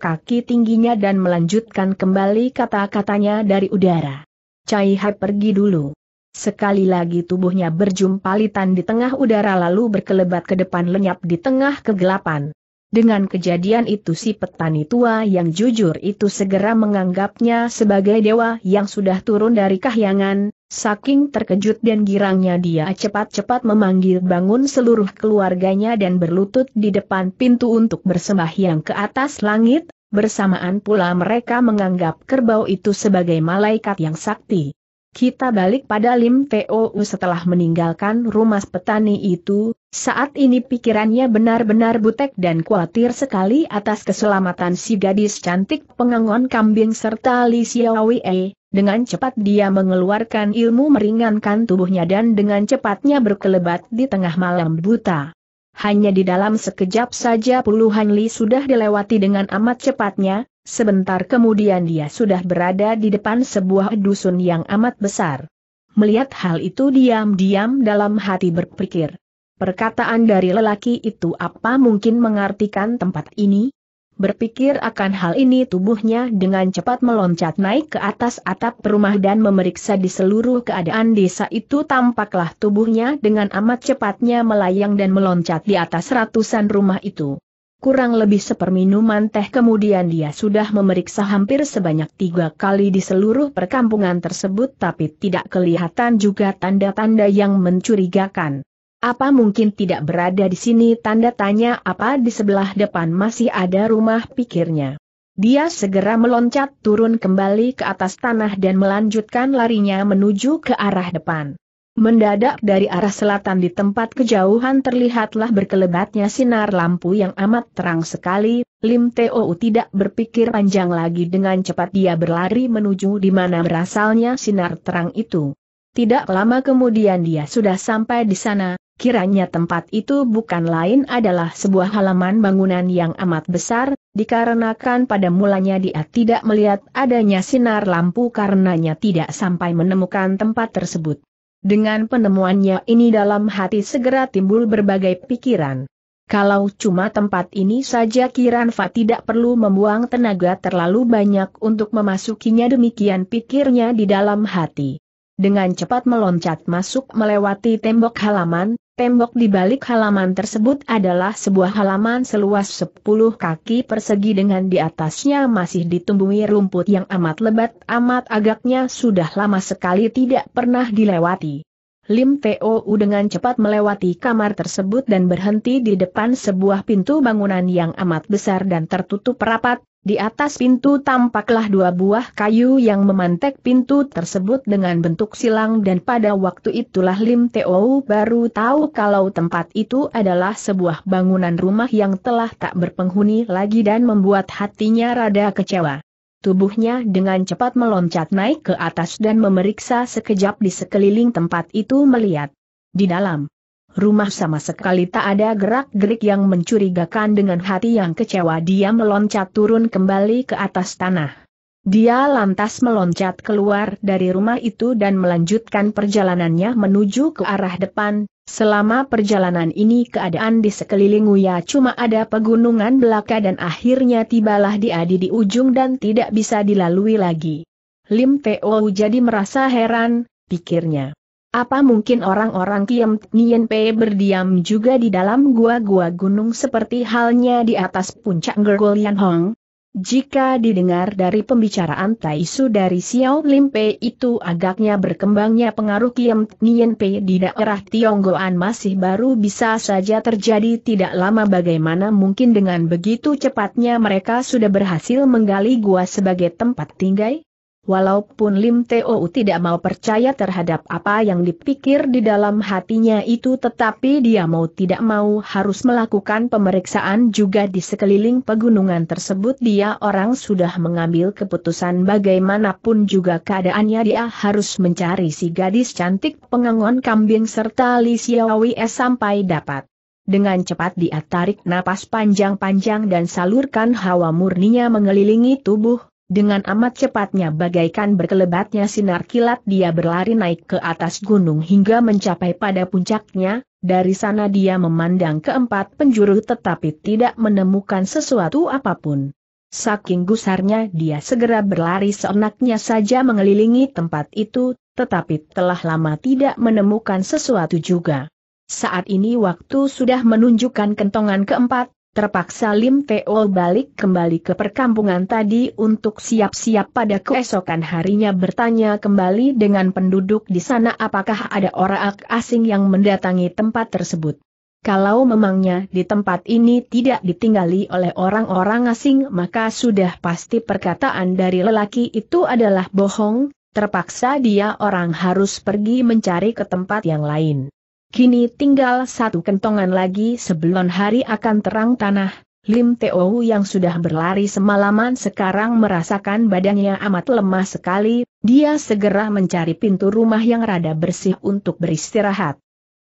kaki tingginya dan melanjutkan kembali kata-katanya dari udara. Cai Hai pergi dulu. Sekali lagi tubuhnya berjumpalitan di tengah udara lalu berkelebat ke depan lenyap di tengah kegelapan. Dengan kejadian itu si petani tua yang jujur itu segera menganggapnya sebagai dewa yang sudah turun dari kahyangan, saking terkejut dan girangnya dia cepat-cepat memanggil bangun seluruh keluarganya dan berlutut di depan pintu untuk bersembahyang ke atas langit, bersamaan pula mereka menganggap kerbau itu sebagai malaikat yang sakti. Kita balik pada Lim Teo setelah meninggalkan rumah petani itu, saat ini pikirannya benar-benar butek dan khawatir sekali atas keselamatan si gadis cantik pengangon kambing serta Li Xiaowei. Dengan cepat dia mengeluarkan ilmu meringankan tubuhnya dan dengan cepatnya berkelebat di tengah malam buta. Hanya di dalam sekejap saja puluhan Li sudah dilewati dengan amat cepatnya, Sebentar kemudian dia sudah berada di depan sebuah dusun yang amat besar. Melihat hal itu diam-diam dalam hati berpikir. Perkataan dari lelaki itu apa mungkin mengartikan tempat ini? Berpikir akan hal ini tubuhnya dengan cepat meloncat naik ke atas atap rumah dan memeriksa di seluruh keadaan desa itu tampaklah tubuhnya dengan amat cepatnya melayang dan meloncat di atas ratusan rumah itu kurang lebih seperminuman teh kemudian dia sudah memeriksa hampir sebanyak tiga kali di seluruh perkampungan tersebut tapi tidak kelihatan juga tanda-tanda yang mencurigakan. Apa mungkin tidak berada di sini tanda tanya apa di sebelah depan masih ada rumah pikirnya. Dia segera meloncat turun kembali ke atas tanah dan melanjutkan larinya menuju ke arah depan. Mendadak dari arah selatan di tempat kejauhan terlihatlah berkelebatnya sinar lampu yang amat terang sekali, Lim Teo tidak berpikir panjang lagi dengan cepat dia berlari menuju di mana berasalnya sinar terang itu. Tidak lama kemudian dia sudah sampai di sana, kiranya tempat itu bukan lain adalah sebuah halaman bangunan yang amat besar, dikarenakan pada mulanya dia tidak melihat adanya sinar lampu karenanya tidak sampai menemukan tempat tersebut. Dengan penemuannya ini dalam hati segera timbul berbagai pikiran. Kalau cuma tempat ini saja Kiranfa tidak perlu membuang tenaga terlalu banyak untuk memasukinya demikian pikirnya di dalam hati. Dengan cepat meloncat masuk melewati tembok halaman, Tembok di balik halaman tersebut adalah sebuah halaman seluas 10 kaki persegi dengan di atasnya masih ditumbuhi rumput yang amat lebat amat agaknya sudah lama sekali tidak pernah dilewati. Lim Teo dengan cepat melewati kamar tersebut dan berhenti di depan sebuah pintu bangunan yang amat besar dan tertutup rapat, di atas pintu tampaklah dua buah kayu yang memantek pintu tersebut dengan bentuk silang dan pada waktu itulah Lim Teo baru tahu kalau tempat itu adalah sebuah bangunan rumah yang telah tak berpenghuni lagi dan membuat hatinya rada kecewa. Tubuhnya dengan cepat meloncat naik ke atas dan memeriksa sekejap di sekeliling tempat itu melihat. Di dalam rumah sama sekali tak ada gerak-gerik yang mencurigakan dengan hati yang kecewa dia meloncat turun kembali ke atas tanah. Dia lantas meloncat keluar dari rumah itu dan melanjutkan perjalanannya menuju ke arah depan. Selama perjalanan ini keadaan di sekeliling Uya cuma ada pegunungan belaka dan akhirnya tibalah dia di, ujung dan tidak bisa dilalui lagi. Lim Teo jadi merasa heran, pikirnya. Apa mungkin orang-orang Kiem Nien Pe berdiam juga di dalam gua-gua gunung seperti halnya di atas puncak Gergolian Hong? Jika didengar dari pembicaraan Taisu dari Xiao Limpe itu agaknya berkembangnya pengaruh Kiem Nienpe di daerah Tionggoan masih baru bisa saja terjadi tidak lama bagaimana mungkin dengan begitu cepatnya mereka sudah berhasil menggali gua sebagai tempat tinggal? Walaupun Lim Teo tidak mau percaya terhadap apa yang dipikir di dalam hatinya itu tetapi dia mau tidak mau harus melakukan pemeriksaan juga di sekeliling pegunungan tersebut dia orang sudah mengambil keputusan bagaimanapun juga keadaannya dia harus mencari si gadis cantik pengangon kambing serta Li Xiaowi sampai dapat. Dengan cepat dia tarik napas panjang-panjang dan salurkan hawa murninya mengelilingi tubuh dengan amat cepatnya bagaikan berkelebatnya sinar kilat dia berlari naik ke atas gunung hingga mencapai pada puncaknya, dari sana dia memandang keempat penjuru tetapi tidak menemukan sesuatu apapun. Saking gusarnya dia segera berlari seenaknya saja mengelilingi tempat itu, tetapi telah lama tidak menemukan sesuatu juga. Saat ini waktu sudah menunjukkan kentongan keempat, Terpaksa Lim Teo balik kembali ke perkampungan tadi untuk siap-siap pada keesokan harinya bertanya kembali dengan penduduk di sana apakah ada orang asing yang mendatangi tempat tersebut. Kalau memangnya di tempat ini tidak ditinggali oleh orang-orang asing maka sudah pasti perkataan dari lelaki itu adalah bohong, terpaksa dia orang harus pergi mencari ke tempat yang lain. Kini tinggal satu kentongan lagi sebelum hari akan terang tanah, Lim Teo yang sudah berlari semalaman sekarang merasakan badannya amat lemah sekali, dia segera mencari pintu rumah yang rada bersih untuk beristirahat.